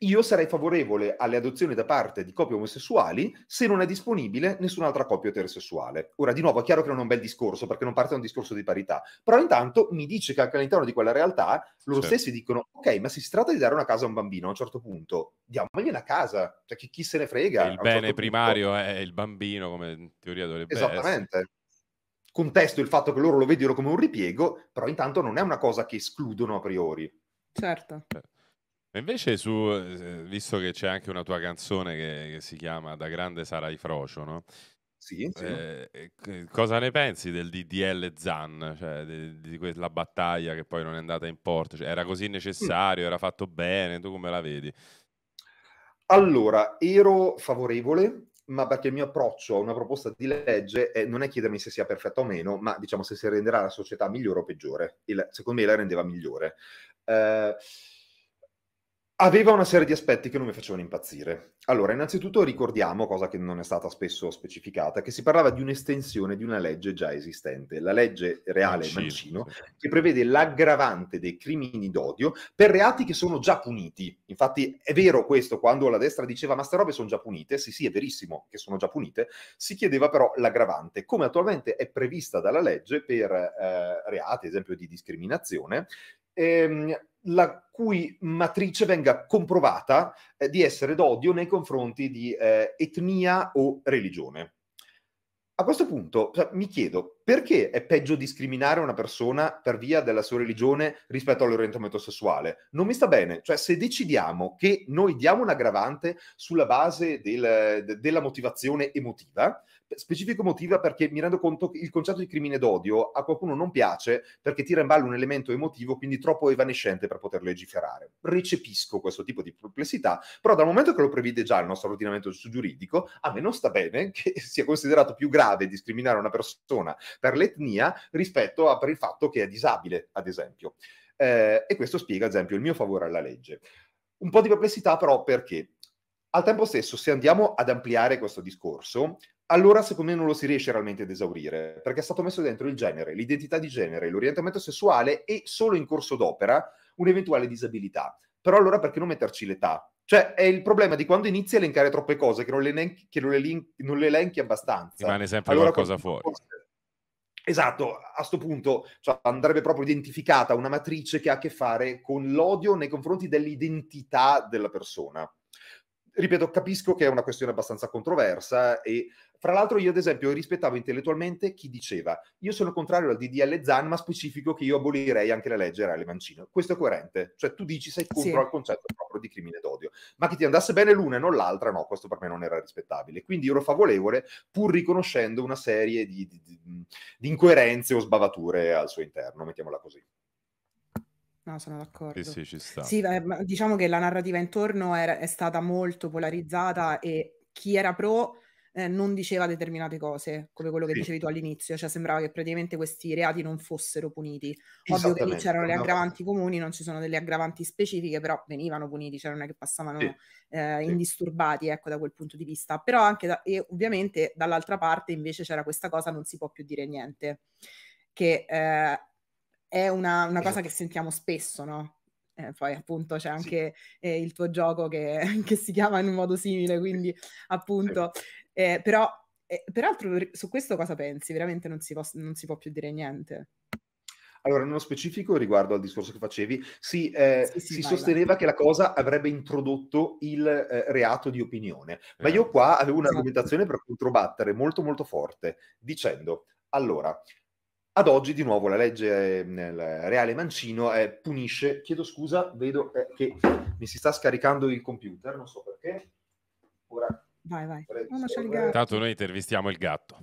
io sarei favorevole alle adozioni da parte di coppie omosessuali se non è disponibile nessun'altra coppia eterosessuale. Ora, di nuovo, è chiaro che non è un bel discorso perché non parte da un discorso di parità, però intanto mi dice che anche all'interno di quella realtà loro certo. stessi dicono, ok, ma si tratta di dare una casa a un bambino a un certo punto, diamogli una casa, cioè chi, chi se ne frega. il certo bene certo primario punto. Eh, è il bambino, come in teoria dovrebbe Esattamente. Essere. Contesto il fatto che loro lo vedono come un ripiego, però intanto non è una cosa che escludono a priori. Certo. certo invece su, eh, visto che c'è anche una tua canzone che, che si chiama Da grande sarai frocio, no? Sì, sì. Eh, cosa ne pensi del DDL Zan, cioè di, di quella battaglia che poi non è andata in porto? Cioè, era così necessario, mm. era fatto bene, tu come la vedi? Allora, ero favorevole, ma perché il mio approccio a una proposta di legge è, non è chiedermi se sia perfetta o meno, ma diciamo se si renderà la società migliore o peggiore. Il, secondo me la rendeva migliore. Eh, Aveva una serie di aspetti che non mi facevano impazzire. Allora, innanzitutto ricordiamo, cosa che non è stata spesso specificata, che si parlava di un'estensione di una legge già esistente, la legge reale Mancino, Mancino che prevede l'aggravante dei crimini d'odio per reati che sono già puniti. Infatti è vero questo, quando la destra diceva ma ste robe sono già punite, sì sì è verissimo che sono già punite, si chiedeva però l'aggravante, come attualmente è prevista dalla legge per eh, reati, esempio di discriminazione. Ehm, la cui matrice venga comprovata eh, di essere d'odio nei confronti di eh, etnia o religione. A questo punto cioè, mi chiedo, perché è peggio discriminare una persona per via della sua religione rispetto all'orientamento sessuale? Non mi sta bene. Cioè, se decidiamo che noi diamo un aggravante sulla base del, de, della motivazione emotiva, specifico motiva perché mi rendo conto che il concetto di crimine d'odio a qualcuno non piace perché tira in ballo un elemento emotivo, quindi troppo evanescente per poter legiferare. Recepisco questo tipo di perplessità, però dal momento che lo prevede già il nostro ordinamento giuridico, a me non sta bene che sia considerato più grave discriminare una persona per l'etnia rispetto a per il fatto che è disabile, ad esempio. Eh, e questo spiega, ad esempio, il mio favore alla legge. Un po' di perplessità però perché al tempo stesso, se andiamo ad ampliare questo discorso, allora secondo me non lo si riesce realmente ad esaurire, perché è stato messo dentro il genere, l'identità di genere, l'orientamento sessuale e solo in corso d'opera un'eventuale disabilità. Però allora perché non metterci l'età? Cioè è il problema di quando inizi a elencare troppe cose che non le, elenchi, che non le, elenchi abbastanza. Rimane sempre allora, qualcosa fuori. Forse Esatto, a questo punto cioè, andrebbe proprio identificata una matrice che ha a che fare con l'odio nei confronti dell'identità della persona ripeto, capisco che è una questione abbastanza controversa e fra l'altro io ad esempio rispettavo intellettualmente chi diceva io sono contrario al DDL ZAN ma specifico che io abolirei anche la legge Reale Mancino. Questo è coerente, cioè tu dici sei contro sì. il concetto proprio di crimine d'odio, ma che ti andasse bene l'una e non l'altra no, questo per me non era rispettabile. Quindi ero favorevole pur riconoscendo una serie di, di, di, di incoerenze o sbavature al suo interno, mettiamola così. No, sono d'accordo. Sì, sì, ci sta. Sì, eh, diciamo che la narrativa intorno era, è stata molto polarizzata e chi era pro eh, non diceva determinate cose, come quello che sì. dicevi tu all'inizio, cioè sembrava che praticamente questi reati non fossero puniti. Ovvio che lì c'erano le aggravanti comuni, non ci sono delle aggravanti specifiche, però venivano puniti, cioè non è che passavano sì. Eh, sì. indisturbati ecco, da quel punto di vista. Però anche, da, e ovviamente dall'altra parte invece c'era questa cosa, non si può più dire niente, che eh, è una, una cosa che esatto. sentiamo spesso, no? Eh, poi appunto c'è anche sì. eh, il tuo gioco che, [laughs] che, si chiama in un modo simile, quindi appunto eh, però, eh, peraltro, su questo cosa pensi? Veramente non si, può, non si può più dire niente. Allora, nello specifico, riguardo al discorso che facevi, si, eh, sì, sì, si sosteneva che la cosa avrebbe introdotto il eh, reato di opinione. Ma eh. io qua avevo esatto. un'argomentazione per controbattere molto molto forte, dicendo, allora, ad oggi di nuovo la legge eh, Reale Mancino eh, punisce, chiedo scusa, vedo eh, che mi si sta scaricando il computer, non so perché, ora Vai, vai. il gatto. Intanto noi intervistiamo il gatto.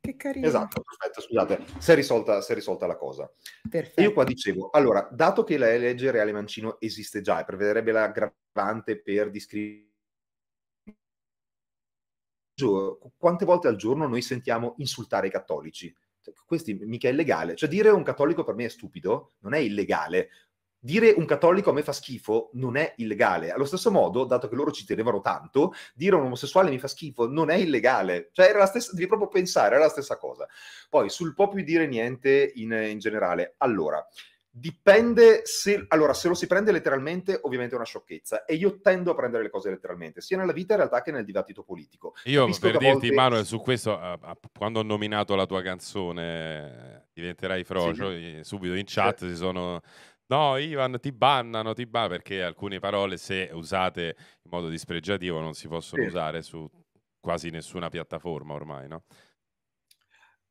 Che carino. Esatto, perfetto, scusate, si è risolta, si è risolta la cosa. Perfetto. Io qua dicevo, allora, dato che la legge Reale Mancino esiste già e prevederebbe l'aggravante per discriminazione quante volte al giorno noi sentiamo insultare i cattolici? Cioè, questi mica è illegale. Cioè, dire un cattolico per me è stupido, non è illegale. Dire un cattolico a me fa schifo non è illegale. Allo stesso modo, dato che loro ci tenevano tanto, dire un omosessuale mi fa schifo non è illegale. Cioè, era la stessa, devi proprio pensare, era la stessa cosa. Poi, sul po' più dire niente in, in generale. Allora, dipende se, allora, se lo si prende letteralmente, ovviamente è una sciocchezza. E io tendo a prendere le cose letteralmente, sia nella vita in realtà che nel dibattito politico. Io Capisco per dirti, volte... Manuel, su questo, quando ho nominato la tua canzone eh, Diventerai Frocio, sì. Eh, subito in chat sì. si sono No, Ivan, ti bannano, ti bannano perché alcune parole, se usate in modo dispregiativo, non si possono sì. usare su quasi nessuna piattaforma ormai, no?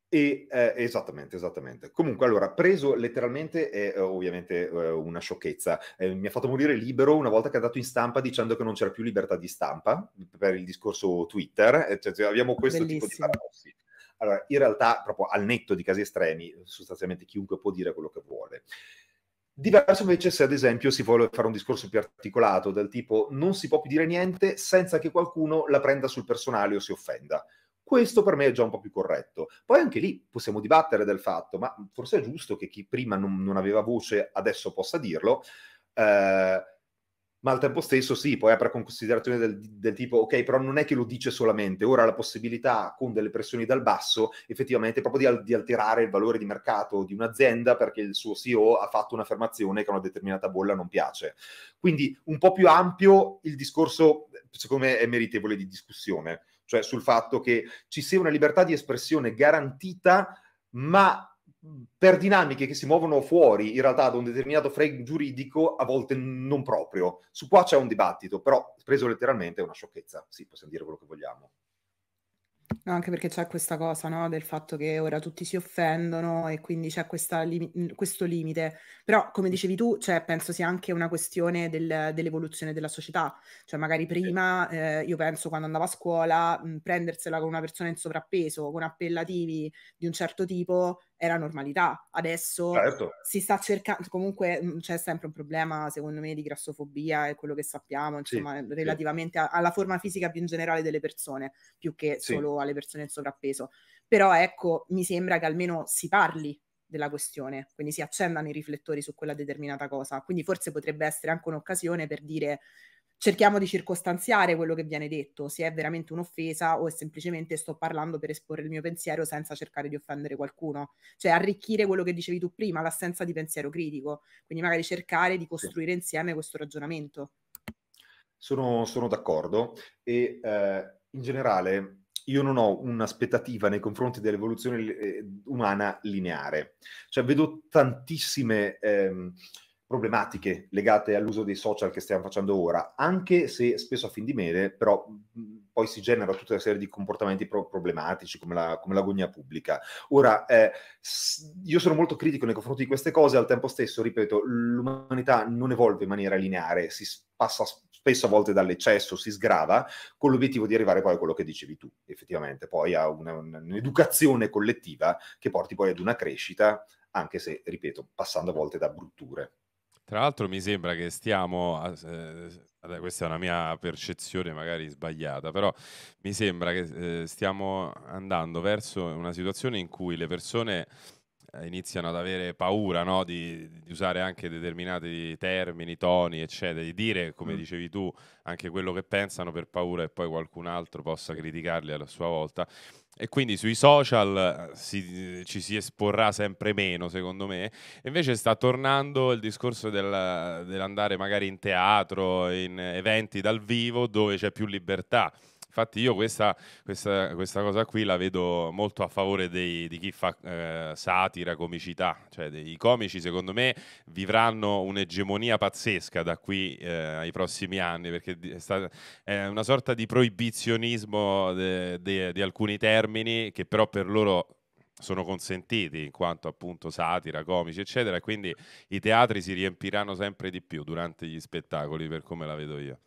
E, eh, esattamente, esattamente. Comunque, allora, preso letteralmente è eh, ovviamente eh, una sciocchezza. Eh, mi ha fatto morire libero una volta che è andato in stampa dicendo che non c'era più libertà di stampa per il discorso Twitter. Eh, cioè, abbiamo questo Bellissimo. tipo di paradossi. Allora, in realtà, proprio al netto di casi estremi, sostanzialmente chiunque può dire quello che vuole. Diverso invece se ad esempio si vuole fare un discorso più articolato, del tipo non si può più dire niente senza che qualcuno la prenda sul personale o si offenda. Questo per me è già un po' più corretto. Poi anche lì possiamo dibattere del fatto, ma forse è giusto che chi prima non, non aveva voce adesso possa dirlo. Eh, ma al tempo stesso sì, poi apre con considerazioni del, del, tipo ok, però non è che lo dice solamente, ora la possibilità con delle pressioni dal basso effettivamente proprio di, di, alterare il valore di mercato di un'azienda perché il suo CEO ha fatto un'affermazione che a una determinata bolla non piace. Quindi un po' più ampio il discorso secondo me è meritevole di discussione, cioè sul fatto che ci sia una libertà di espressione garantita ma per dinamiche che si muovono fuori in realtà da un determinato frame giuridico, a volte non proprio. Su qua c'è un dibattito, però preso letteralmente è una sciocchezza, sì, possiamo dire quello che vogliamo. No, anche perché c'è questa cosa no? del fatto che ora tutti si offendono e quindi c'è limi- questo limite. Però, come dicevi tu, cioè, penso sia anche una questione del, dell'evoluzione della società. Cioè, magari prima, eh, io penso quando andavo a scuola, mh, prendersela con una persona in sovrappeso, con appellativi di un certo tipo, era normalità. Adesso certo. si sta cercando, comunque mm, c'è sempre un problema, secondo me, di grassofobia e quello che sappiamo, insomma, sì, relativamente sì. A, alla forma fisica più in generale delle persone, più che sì. solo alle persone in sovrappeso. Però ecco, mi sembra che almeno si parli della questione, quindi si accendano i riflettori su quella determinata cosa. Quindi forse potrebbe essere anche un'occasione per dire cerchiamo di circostanziare quello che viene detto, se è veramente un'offesa o è semplicemente sto parlando per esporre il mio pensiero senza cercare di offendere qualcuno, cioè arricchire quello che dicevi tu prima, l'assenza di pensiero critico, quindi magari cercare di costruire insieme questo ragionamento. Sono, sono d'accordo e eh, in generale io non ho un'aspettativa nei confronti dell'evoluzione eh, umana lineare, cioè vedo tantissime... Ehm, problematiche legate all'uso dei social che stiamo facendo ora, anche se spesso a fin di mele, però mm, mm, poi si genera tutta una serie di comportamenti problematici come la, come l'agonia pubblica. Ora, eh, io sono molto critico nei confronti di queste cose, al tempo stesso, ripeto, l'umanità non evolve in maniera lineare, si passa spesso a volte dall'eccesso, si sgrava, con l'obiettivo di arrivare poi a quello che dicevi tu, effettivamente, poi a una, un'educazione collettiva che porti poi ad una crescita, anche se, ripeto, passando a volte da brutture. Tra l'altro mi sembra che stiamo, eh, questa è una mia percezione magari sbagliata, però mi sembra che eh, stiamo andando verso una situazione in cui le persone eh, iniziano ad avere paura no? di, di, usare anche determinati termini, toni, eccetera, di dire, come mm. dicevi tu, anche quello che pensano per paura che poi qualcun altro possa criticarli alla sua volta. E quindi sui social eh, si, ci si esporrà sempre meno, secondo me. Invece sta tornando il discorso del, dell'andare magari in teatro, in eventi dal vivo dove c'è più libertà. Infatti io questa, questa, questa, cosa qui la vedo molto a favore dei, di chi fa eh, satira, comicità, cioè dei, i comici secondo me vivranno un'egemonia pazzesca da qui eh, ai prossimi anni perché è, stata, è una sorta di proibizionismo di alcuni termini che però per loro sono consentiti in quanto appunto satira, comici, eccetera. e Quindi i teatri si riempiranno sempre di più durante gli spettacoli, per come la vedo io.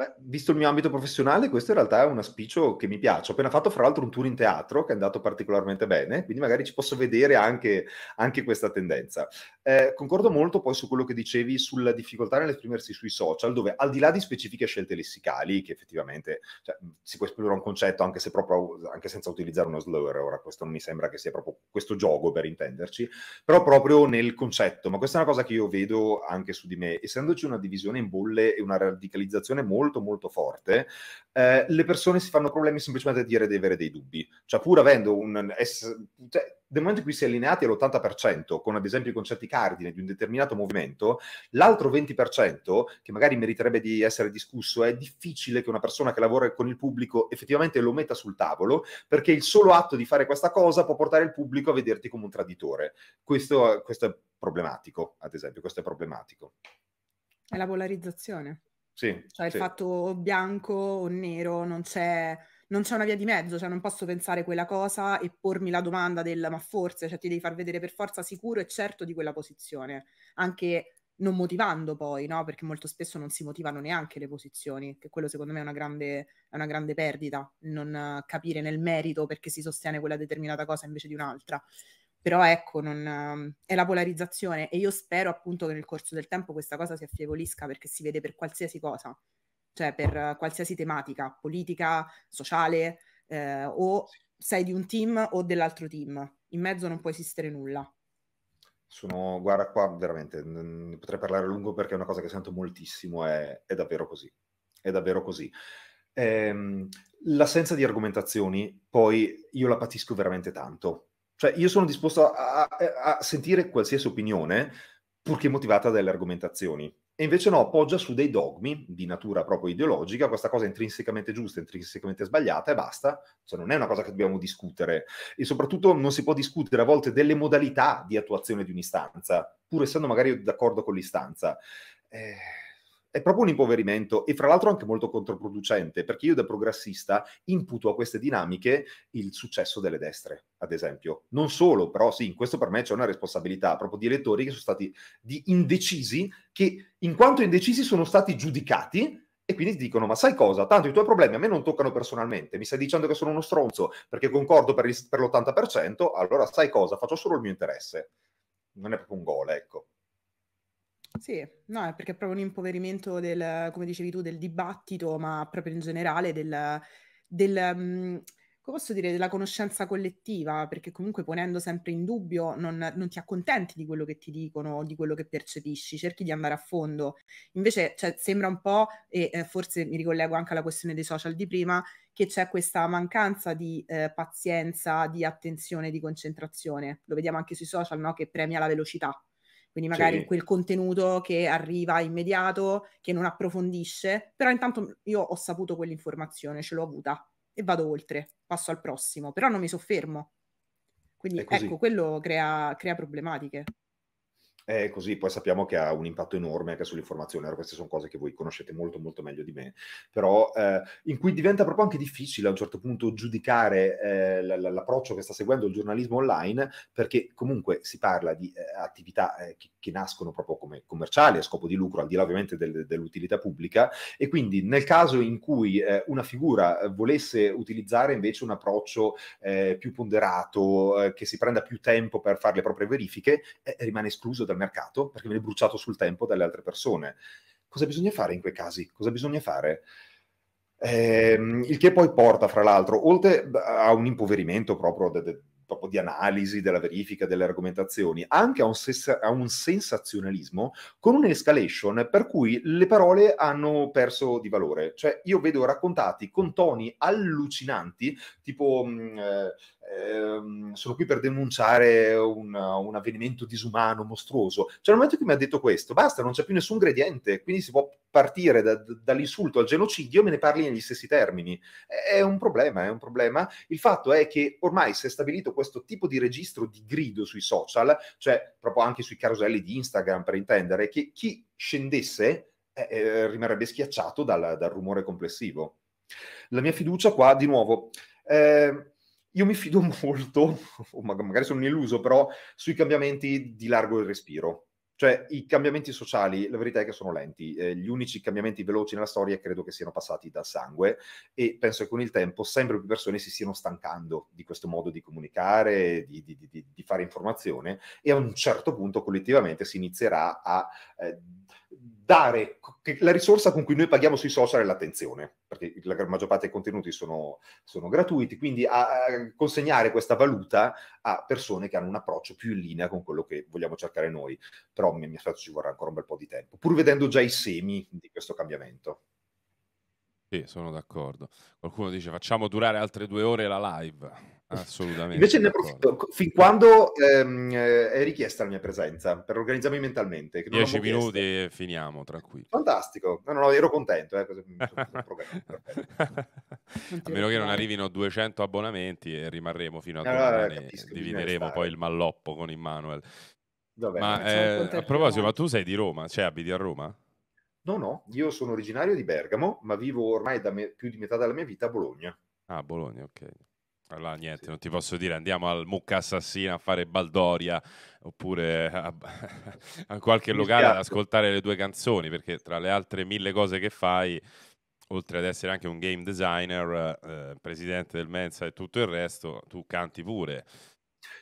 Beh, visto il mio ambito professionale, questo in realtà è un aspiccio che mi piace. Ho appena fatto, fra l'altro, un tour in teatro che è andato particolarmente bene, quindi magari ci posso vedere anche, anche questa tendenza. Eh, concordo molto poi su quello che dicevi sulla difficoltà nell'esprimersi sui social, dove al di là di specifiche scelte lessicali, che effettivamente cioè, si può esplorare un concetto anche, se proprio, anche senza utilizzare uno slur, ora questo non mi sembra che sia proprio questo gioco per intenderci, però proprio nel concetto, ma questa è una cosa che io vedo anche su di me, essendoci una divisione in bolle e una radicalizzazione molto molto forte, eh, le persone si fanno problemi semplicemente a dire di avere dei dubbi. Cioè, pur avendo un... Cioè, nel momento in cui si è allineati all'80%, con ad esempio i concetti cardine di un determinato movimento, l'altro 20%, che magari meriterebbe di essere discusso, è difficile che una persona che lavora con il pubblico effettivamente lo metta sul tavolo, perché il solo atto di fare questa cosa può portare il pubblico a vederti come un traditore. Questo, questo è problematico, ad esempio, questo è problematico. È la polarizzazione. Sì, cioè sì. il fatto bianco o nero, non c'è, non c'è, una via di mezzo, cioè non posso pensare quella cosa e pormi la domanda del ma forse, cioè ti devi far vedere per forza sicuro e certo di quella posizione, anche non motivando poi, no? perché molto spesso non si motivano neanche le posizioni, che quello secondo me è una grande, è una grande perdita, non capire nel merito perché si sostiene quella determinata cosa invece di un'altra. Però ecco, non, ehm, è la polarizzazione e io spero appunto che nel corso del tempo questa cosa si affievolisca perché si vede per qualsiasi cosa, cioè per qualsiasi tematica, politica, sociale eh, o sei di un team o dell'altro team. In mezzo non può esistere nulla. Sono, guarda qua, veramente, ne potrei parlare a lungo perché è una cosa che sento moltissimo, è, è davvero così. È davvero così. Ehm, l'assenza di argomentazioni, poi, io la patisco veramente tanto cioè, io sono disposto a, a, a sentire qualsiasi opinione, purché motivata dalle argomentazioni. E invece no, appoggia su dei dogmi di natura proprio ideologica, questa cosa è intrinsecamente giusta, intrinsecamente sbagliata e basta. Cioè non è una cosa che dobbiamo discutere. E soprattutto non si può discutere a volte delle modalità di attuazione di un'istanza, pur essendo magari d'accordo con l'istanza. Eh è proprio un impoverimento e fra l'altro anche molto controproducente, perché io da progressista imputo a queste dinamiche il successo delle destre, ad esempio. Non solo, però sì, in questo per me c'è una responsabilità proprio di elettori che sono stati di indecisi, che in quanto indecisi sono stati giudicati e quindi ti dicono ma sai cosa, tanto i tuoi problemi a me non toccano personalmente, mi stai dicendo che sono uno stronzo perché concordo per, il, per l'80%, allora sai cosa, faccio solo il mio interesse. Non è proprio un gol, ecco. Sì, no, è perché è proprio un impoverimento del, come dicevi tu, del dibattito, ma proprio in generale del, del um, come posso dire, della conoscenza collettiva, perché comunque ponendo sempre in dubbio non, non ti accontenti di quello che ti dicono o di quello che percepisci, cerchi di andare a fondo. Invece cioè, sembra un po', e eh, forse mi ricollego anche alla questione dei social di prima, che c'è questa mancanza di eh, pazienza, di attenzione, di concentrazione. Lo vediamo anche sui social, no? che premia la velocità quindi magari sì. quel contenuto che arriva immediato, che non approfondisce, però intanto io ho saputo quell'informazione, ce l'ho avuta e vado oltre, passo al prossimo, però non mi soffermo. Quindi ecco, quello crea, crea problematiche. Eh, così poi sappiamo che ha un impatto enorme anche sull'informazione, allora, queste sono cose che voi conoscete molto molto meglio di me, però eh, in cui diventa proprio anche difficile a un certo punto giudicare eh, l'approccio che sta seguendo il giornalismo online, perché comunque si parla di eh, attività eh, che, che, nascono proprio come commerciali a scopo di lucro, al di là ovviamente del, dell'utilità pubblica, e quindi nel caso in cui eh, una figura volesse utilizzare invece un approccio più ponderato, che si prenda più tempo per fare le proprie verifiche, rimane escluso dal mercato perché viene bruciato sul tempo dalle altre persone. Cosa bisogna fare in quei casi? Cosa bisogna fare? Eh, il che poi porta, fra l'altro, oltre a un impoverimento proprio, de, de, proprio di analisi, della verifica, delle argomentazioni, anche a un, sens- a un sensazionalismo con un'escalation per cui le parole hanno perso di valore. Cioè, io vedo raccontati con toni allucinanti, tipo... Mh, mm, eh, Ehm, sono qui per denunciare un, un, avvenimento disumano, mostruoso. Cioè, nel momento in cui mi ha detto questo, basta, non c'è più nessun gradiente, quindi si può partire da, dall'insulto al genocidio e me ne parli negli stessi termini. È un problema, è un problema. Il fatto è che ormai si è stabilito questo tipo di registro di grido sui social, cioè proprio anche sui caroselli di Instagram, per intendere, che chi scendesse eh, eh rimarrebbe schiacciato dal, dal rumore complessivo. La mia fiducia qua, di nuovo, eh, io mi fido [laughs] molto, magari sono un illuso, però sui cambiamenti di largo respiro. Cioè, i cambiamenti sociali, la verità è che sono lenti. Eh, gli unici cambiamenti veloci nella storia credo che siano passati dal sangue e penso che con il tempo sempre più persone si stiano stancando di questo modo di comunicare, di, di, di, di fare informazione e a un certo punto collettivamente si inizierà a... Eh, dare la risorsa con cui noi paghiamo sui social è l'attenzione, perché la maggior parte dei contenuti sono, sono gratuiti, quindi a, a consegnare questa valuta a persone che hanno un approccio più in linea con quello che vogliamo cercare noi, però mi, mi aspetto ci vorrà ancora un bel po' di tempo, pur vedendo già i semi di questo cambiamento. Sì, sono d'accordo. Qualcuno dice facciamo durare altre due ore la live. Assolutamente. Invece ne approfitto, fin quando ehm, eh, è richiesta la mia presenza, per organizzarmi mentalmente. 10 minuti e finiamo, tranquillo. Fantastico, no, no, ero contento. Eh, [laughs] a meno che non arrivino 200 abbonamenti e rimarremo fino a allora, domani, divideremo poi il malloppo con Immanuel. ma, eh, a proposito, ma tu sei di Roma, cioè abiti a Roma? No, no, io sono originario di Bergamo, ma vivo ormai da me- più di metà della mia vita a Bologna. Ah, Bologna, ok. Allora, niente, sì. non ti posso dire andiamo al Mucca Assassina a fare Baldoria oppure a, a qualche Mi locale spiazzo. ad ascoltare le tue canzoni perché tra le altre mille cose che fai, oltre ad essere anche un game designer, eh, presidente del Mensa e tutto il resto, tu canti pure.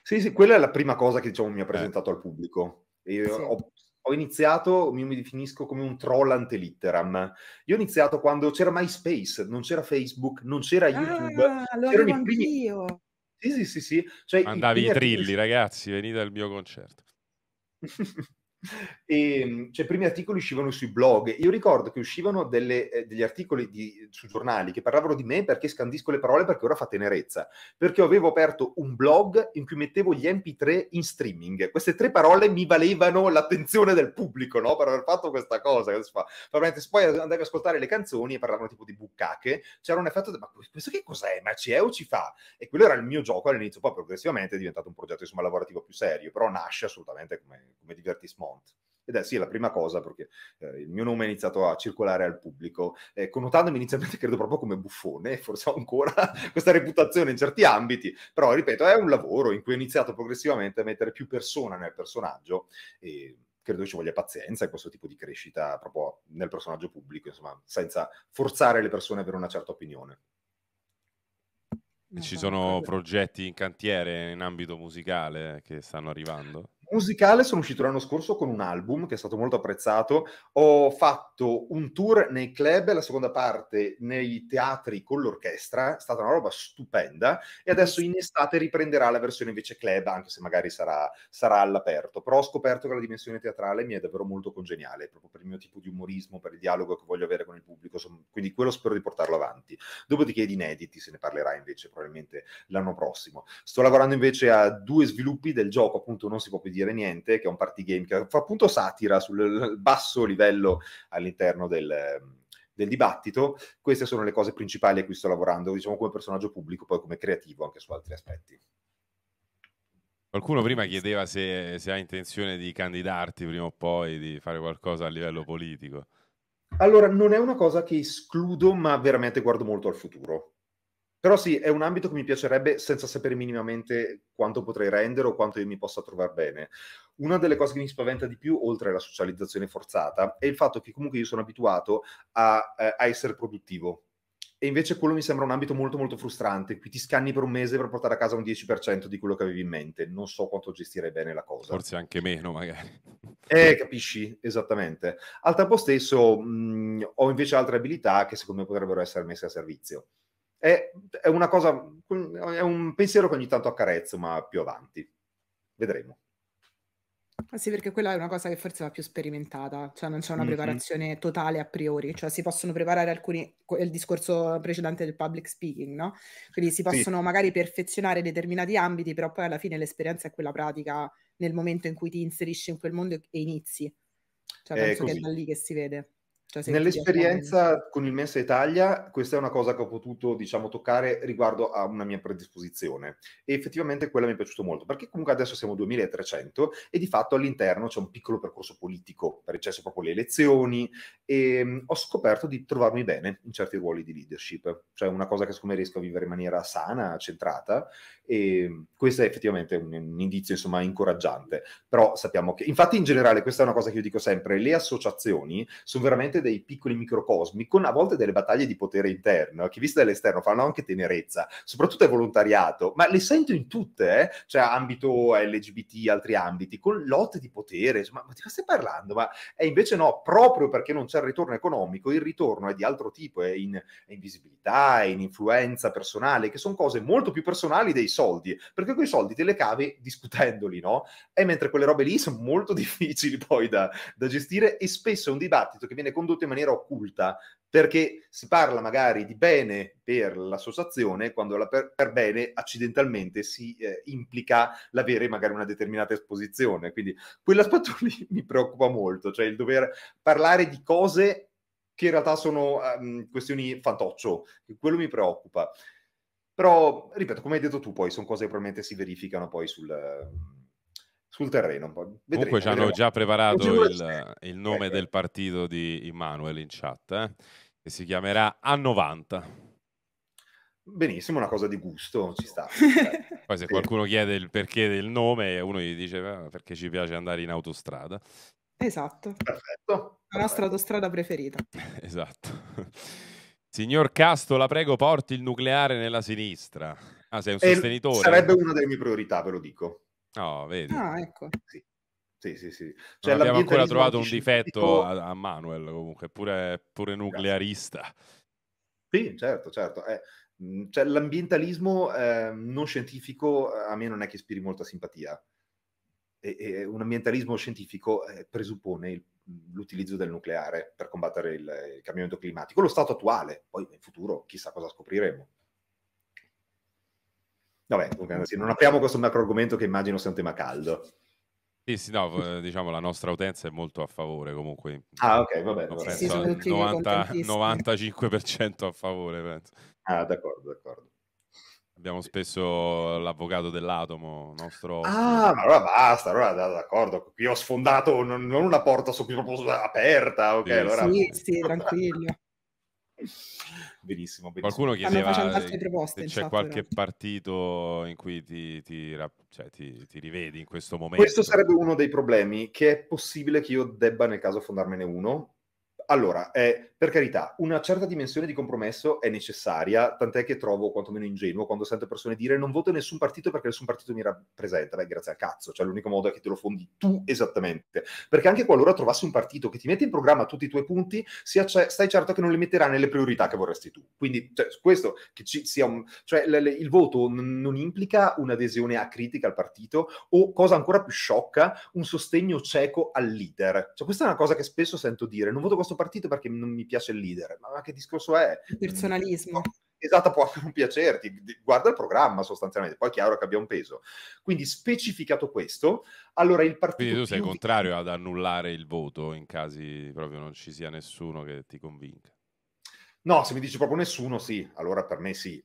Sì, sì, quella è la prima cosa che diciamo, mi ha eh. presentato eh. al pubblico. Sì. Ho, ho iniziato, io mi definisco come un troll ante litteram. Io ho iniziato quando c'era MySpace, non c'era Facebook, non c'era ah, YouTube. Ah, c'erano i primi... Io. Sì, sì, sì, sì. Cioè, Mandavi i, i trilli, artisti... ragazzi, venite al mio concerto. [laughs] e, ehm, cioè, i primi articoli uscivano sui blog. Io ricordo che uscivano delle, eh, degli articoli di, su giornali che parlavano di me perché scandisco le parole perché ora fa tenerezza. Perché avevo aperto un blog in cui mettevo gli MP3 in streaming. Queste tre parole mi valevano l'attenzione del pubblico, no? Per aver fatto questa cosa. Probabilmente poi andavi ad ascoltare le canzoni e parlavano tipo di bucacche. C'era un effetto, di, ma questo che cos'è? Ma ci è o ci fa? E quello era il mio gioco all'inizio. Poi progressivamente è diventato un progetto insomma lavorativo più serio, però nasce assolutamente come, come divertismo Mont. Ed è sì, la prima cosa perché eh, il mio nome ha iniziato a circolare al pubblico, eh, connotandomi inizialmente credo proprio come buffone, forse ho ancora [laughs] questa reputazione in certi ambiti, però ripeto, è un lavoro in cui ho iniziato progressivamente a mettere più persona nel personaggio e credo ci voglia pazienza in questo tipo di crescita proprio nel personaggio pubblico, insomma, senza forzare le persone ad avere una certa opinione. Ci esatto, sono esatto. progetti in cantiere in ambito musicale che stanno arrivando? musicale sono uscito l'anno scorso con un album che è stato molto apprezzato. Ho fatto un tour nei club, la seconda parte nei teatri con l'orchestra, è stata una roba stupenda e adesso in estate riprenderà la versione invece club, anche se magari sarà, sarà all'aperto. Però ho scoperto che la dimensione teatrale mi è davvero molto congeniale, proprio per il mio tipo di umorismo, per il dialogo che voglio avere con il pubblico, quindi quello spero di portarlo avanti. Dopodiché di inediti se ne parlerà invece probabilmente l'anno prossimo. Sto lavorando invece a due sviluppi del gioco, appunto non si può più dire dire niente, che è un party game che fa appunto satira sul basso livello all'interno del del dibattito. Queste sono le cose principali a cui sto lavorando, diciamo come personaggio pubblico, poi come creativo anche su altri aspetti. Qualcuno prima chiedeva se, se hai intenzione di candidarti prima o poi, di fare qualcosa a livello politico. Allora, non è una cosa che escludo, ma veramente guardo molto al futuro però sì, è un ambito che mi piacerebbe senza sapere minimamente quanto potrei rendere o quanto io mi possa trovare bene. Una delle cose che mi spaventa di più, oltre alla socializzazione forzata, è il fatto che comunque io sono abituato a, eh, a essere produttivo. E invece quello mi sembra un ambito molto molto frustrante. Qui ti scanni per un mese per portare a casa un 10% di quello che avevi in mente. Non so quanto gestire bene la cosa. Forse anche meno, magari. Eh, capisci, esattamente. Al tempo stesso mh, mm, ho invece altre abilità che secondo me potrebbero essere messe a servizio. È, è una cosa, è un pensiero che ogni tanto accarezzo, ma più avanti. Vedremo. Ah, sì, perché quella è una cosa che forse va più sperimentata, cioè non c'è una mm-hmm. preparazione totale a priori, cioè si possono preparare alcuni, il discorso precedente del public speaking, no? Quindi si possono sì. magari perfezionare determinati ambiti, però poi alla fine l'esperienza è quella pratica nel momento in cui ti inserisci in quel mondo e inizi. Cioè penso che è da lì che si vede. Cioè, Nell'esperienza con il Mensa Italia, questa è una cosa che ho potuto, diciamo, toccare riguardo a una mia predisposizione. E effettivamente quella mi è piaciuta molto, perché comunque adesso siamo 2300 e di fatto all'interno c'è un piccolo percorso politico, per eccesso proprio le elezioni, e ehm, ho scoperto di trovarmi bene in certi ruoli di leadership, cioè una cosa che secondo me riesco a vivere in maniera sana, centrata, e ehm, questo è effettivamente un, un indizio, insomma, incoraggiante. Però sappiamo che, infatti in generale, questa è una cosa che io dico sempre, le associazioni sono veramente veramente dei piccoli microcosmi, con a volte delle battaglie di potere interno, eh, che viste dall'esterno fanno anche tenerezza, soprattutto al volontariato, ma le sento in tutte, eh? cioè ambito LGBT, altri ambiti, con lotte di potere, ma, ma di cosa stai parlando? Ma è invece no, proprio perché non c'è il ritorno economico, il ritorno è di altro tipo, è in, è in visibilità, è in influenza personale, che sono cose molto più personali dei soldi, perché quei soldi te le cavi discutendoli, no? E mentre quelle robe lì sono molto [laughs] difficili poi da, da gestire e spesso è un dibattito che viene condotto condotta in maniera occulta, perché si parla magari di bene per l'associazione quando la per, per, bene accidentalmente si eh, implica l'avere magari una determinata esposizione. Quindi quell'aspetto lì [laughs] mi preoccupa molto, cioè il dover parlare di cose che in realtà sono um, questioni fantoccio, quello mi preoccupa. Però, ripeto, come hai detto tu, poi sono cose che probabilmente si verificano poi sul... Uh, sul terreno. Vedremo, Comunque ci hanno già preparato il, il, nome ecco. del eh. partito di Immanuel in chat, eh? che si chiamerà A90. Benissimo, una cosa di gusto, ci sta. [laughs] Cioè, Poi se qualcuno chiede il perché del nome, uno gli dice ah, perché ci piace andare in autostrada. Esatto. Perfetto. La nostra autostrada preferita. [laughs] esatto. Signor Casto, la prego, porti il nucleare nella sinistra. Ah, sei un e eh, sostenitore. Sarebbe una delle mie priorità, ve lo dico. No, oh, vedi. Ah, ecco. Sì. Sì, sì, sì. Cioè, abbiamo ancora trovato un difetto a, a, Manuel, comunque, pure, pure nuclearista. Sì, certo, certo. Eh, cioè, l'ambientalismo eh, non scientifico a me non è che ispiri molta simpatia. E, e un ambientalismo scientifico eh, presuppone il, l'utilizzo del nucleare per combattere il, il cambiamento climatico, lo stato attuale, poi in futuro chissà cosa scopriremo. Vabbè, comunque, sì, non apriamo questo macro argomento che immagino sia un tema caldo. Sì, sì, no, diciamo la nostra utenza è molto a favore comunque. Ah, ok, va bene. Sì, 90, 95% a favore, penso. Ah, d'accordo, d'accordo. Abbiamo spesso l'avvocato dell'atomo, nostro... Ah, ma allora basta, allora d'accordo. Qui ho sfondato non una porta aperta, ok, sì, allora... Sì, sì, tranquillo benissimo, benissimo. Qualcuno chiedeva se c'è chat, esatto, qualche però. Esatto. partito in cui ti, ti, cioè, ti, ti, rivedi in questo momento. Questo sarebbe uno dei problemi, che è possibile che io debba nel caso fondarmene uno, allora, eh, per carità, una certa dimensione di compromesso è necessaria, tant'è che trovo quantomeno ingenuo quando sento persone dire non voto nessun partito perché nessun partito mi rappresenta. Beh, grazie al cazzo, cioè l'unico modo è che te lo fondi tu esattamente. Perché anche qualora trovassi un partito che ti mette in programma tutti i tuoi punti, acce- stai certo che non li metterà nelle priorità che vorresti tu. Quindi, cioè, questo che ci sia un... cioè le, le, il voto n- non implica un'adesione a critica al partito o, cosa ancora più sciocca, un sostegno cieco al leader. Cioè, questa è una cosa che spesso sento dire, non voto questo partito perché non mi piace il leader. Ma, che discorso è? Il personalismo. Esatto, può anche non piacerti, guarda il programma sostanzialmente, poi è chiaro che abbia un peso. Quindi specificato questo, allora il partito... Quindi tu sei contrario ad annullare il voto in casi proprio non ci sia nessuno che ti convinca? No, se mi dici proprio nessuno, sì, allora per me sì.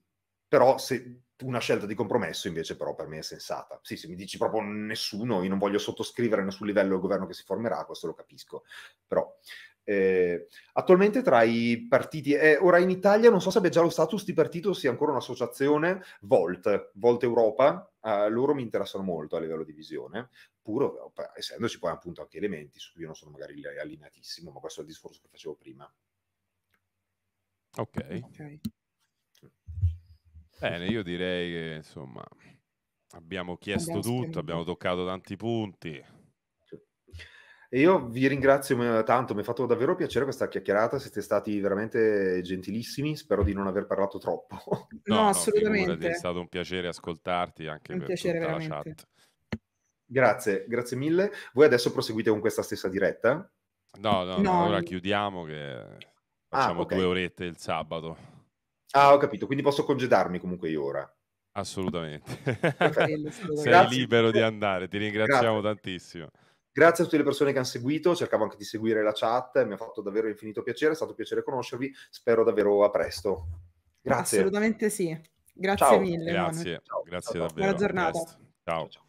Però se una scelta di compromesso invece però per me è sensata. Sì, se mi dici proprio nessuno, io non voglio sottoscrivere nessun livello del governo che si formerà, questo lo capisco. Però eh, attualmente tra i partiti, eh, ora in Italia non so se abbia già lo status di partito sia ancora un'associazione, Volt, Volt Europa, eh, loro mi interessano molto a livello di visione, pur essendoci poi appunto anche elementi su cui io non sono magari allineatissimo, ma questo è il discorso che facevo prima. Ok. okay. Bene, io direi che insomma abbiamo chiesto abbiamo tutto, abbiamo toccato tanti punti e io vi ringrazio eh, tanto, mi è fatto davvero piacere questa chiacchierata, siete stati veramente gentilissimi, spero di non aver parlato troppo. [laughs] No, no assolutamente. Figurati, è stato un piacere ascoltarti anche un per piacere, tutta veramente. la chat. Grazie, grazie mille. Voi adesso proseguite con questa stessa diretta? No, no, no. ora chiudiamo che ah, facciamo ah, okay. due orette il sabato. Ah, ho capito, quindi posso congedarmi comunque io ora. Assolutamente. Okay, [laughs] Sei grazie. libero di andare, ti ringraziamo grazie. tantissimo. Grazie a tutte le persone che hanno seguito, cercavo anche di seguire la chat, mi ha fatto davvero infinito piacere, è stato un piacere conoscervi, spero davvero a presto. Grazie. Assolutamente sì. Grazie ciao. mille. Grazie, ciao. grazie ciao. davvero. Buona giornata. ciao. ciao.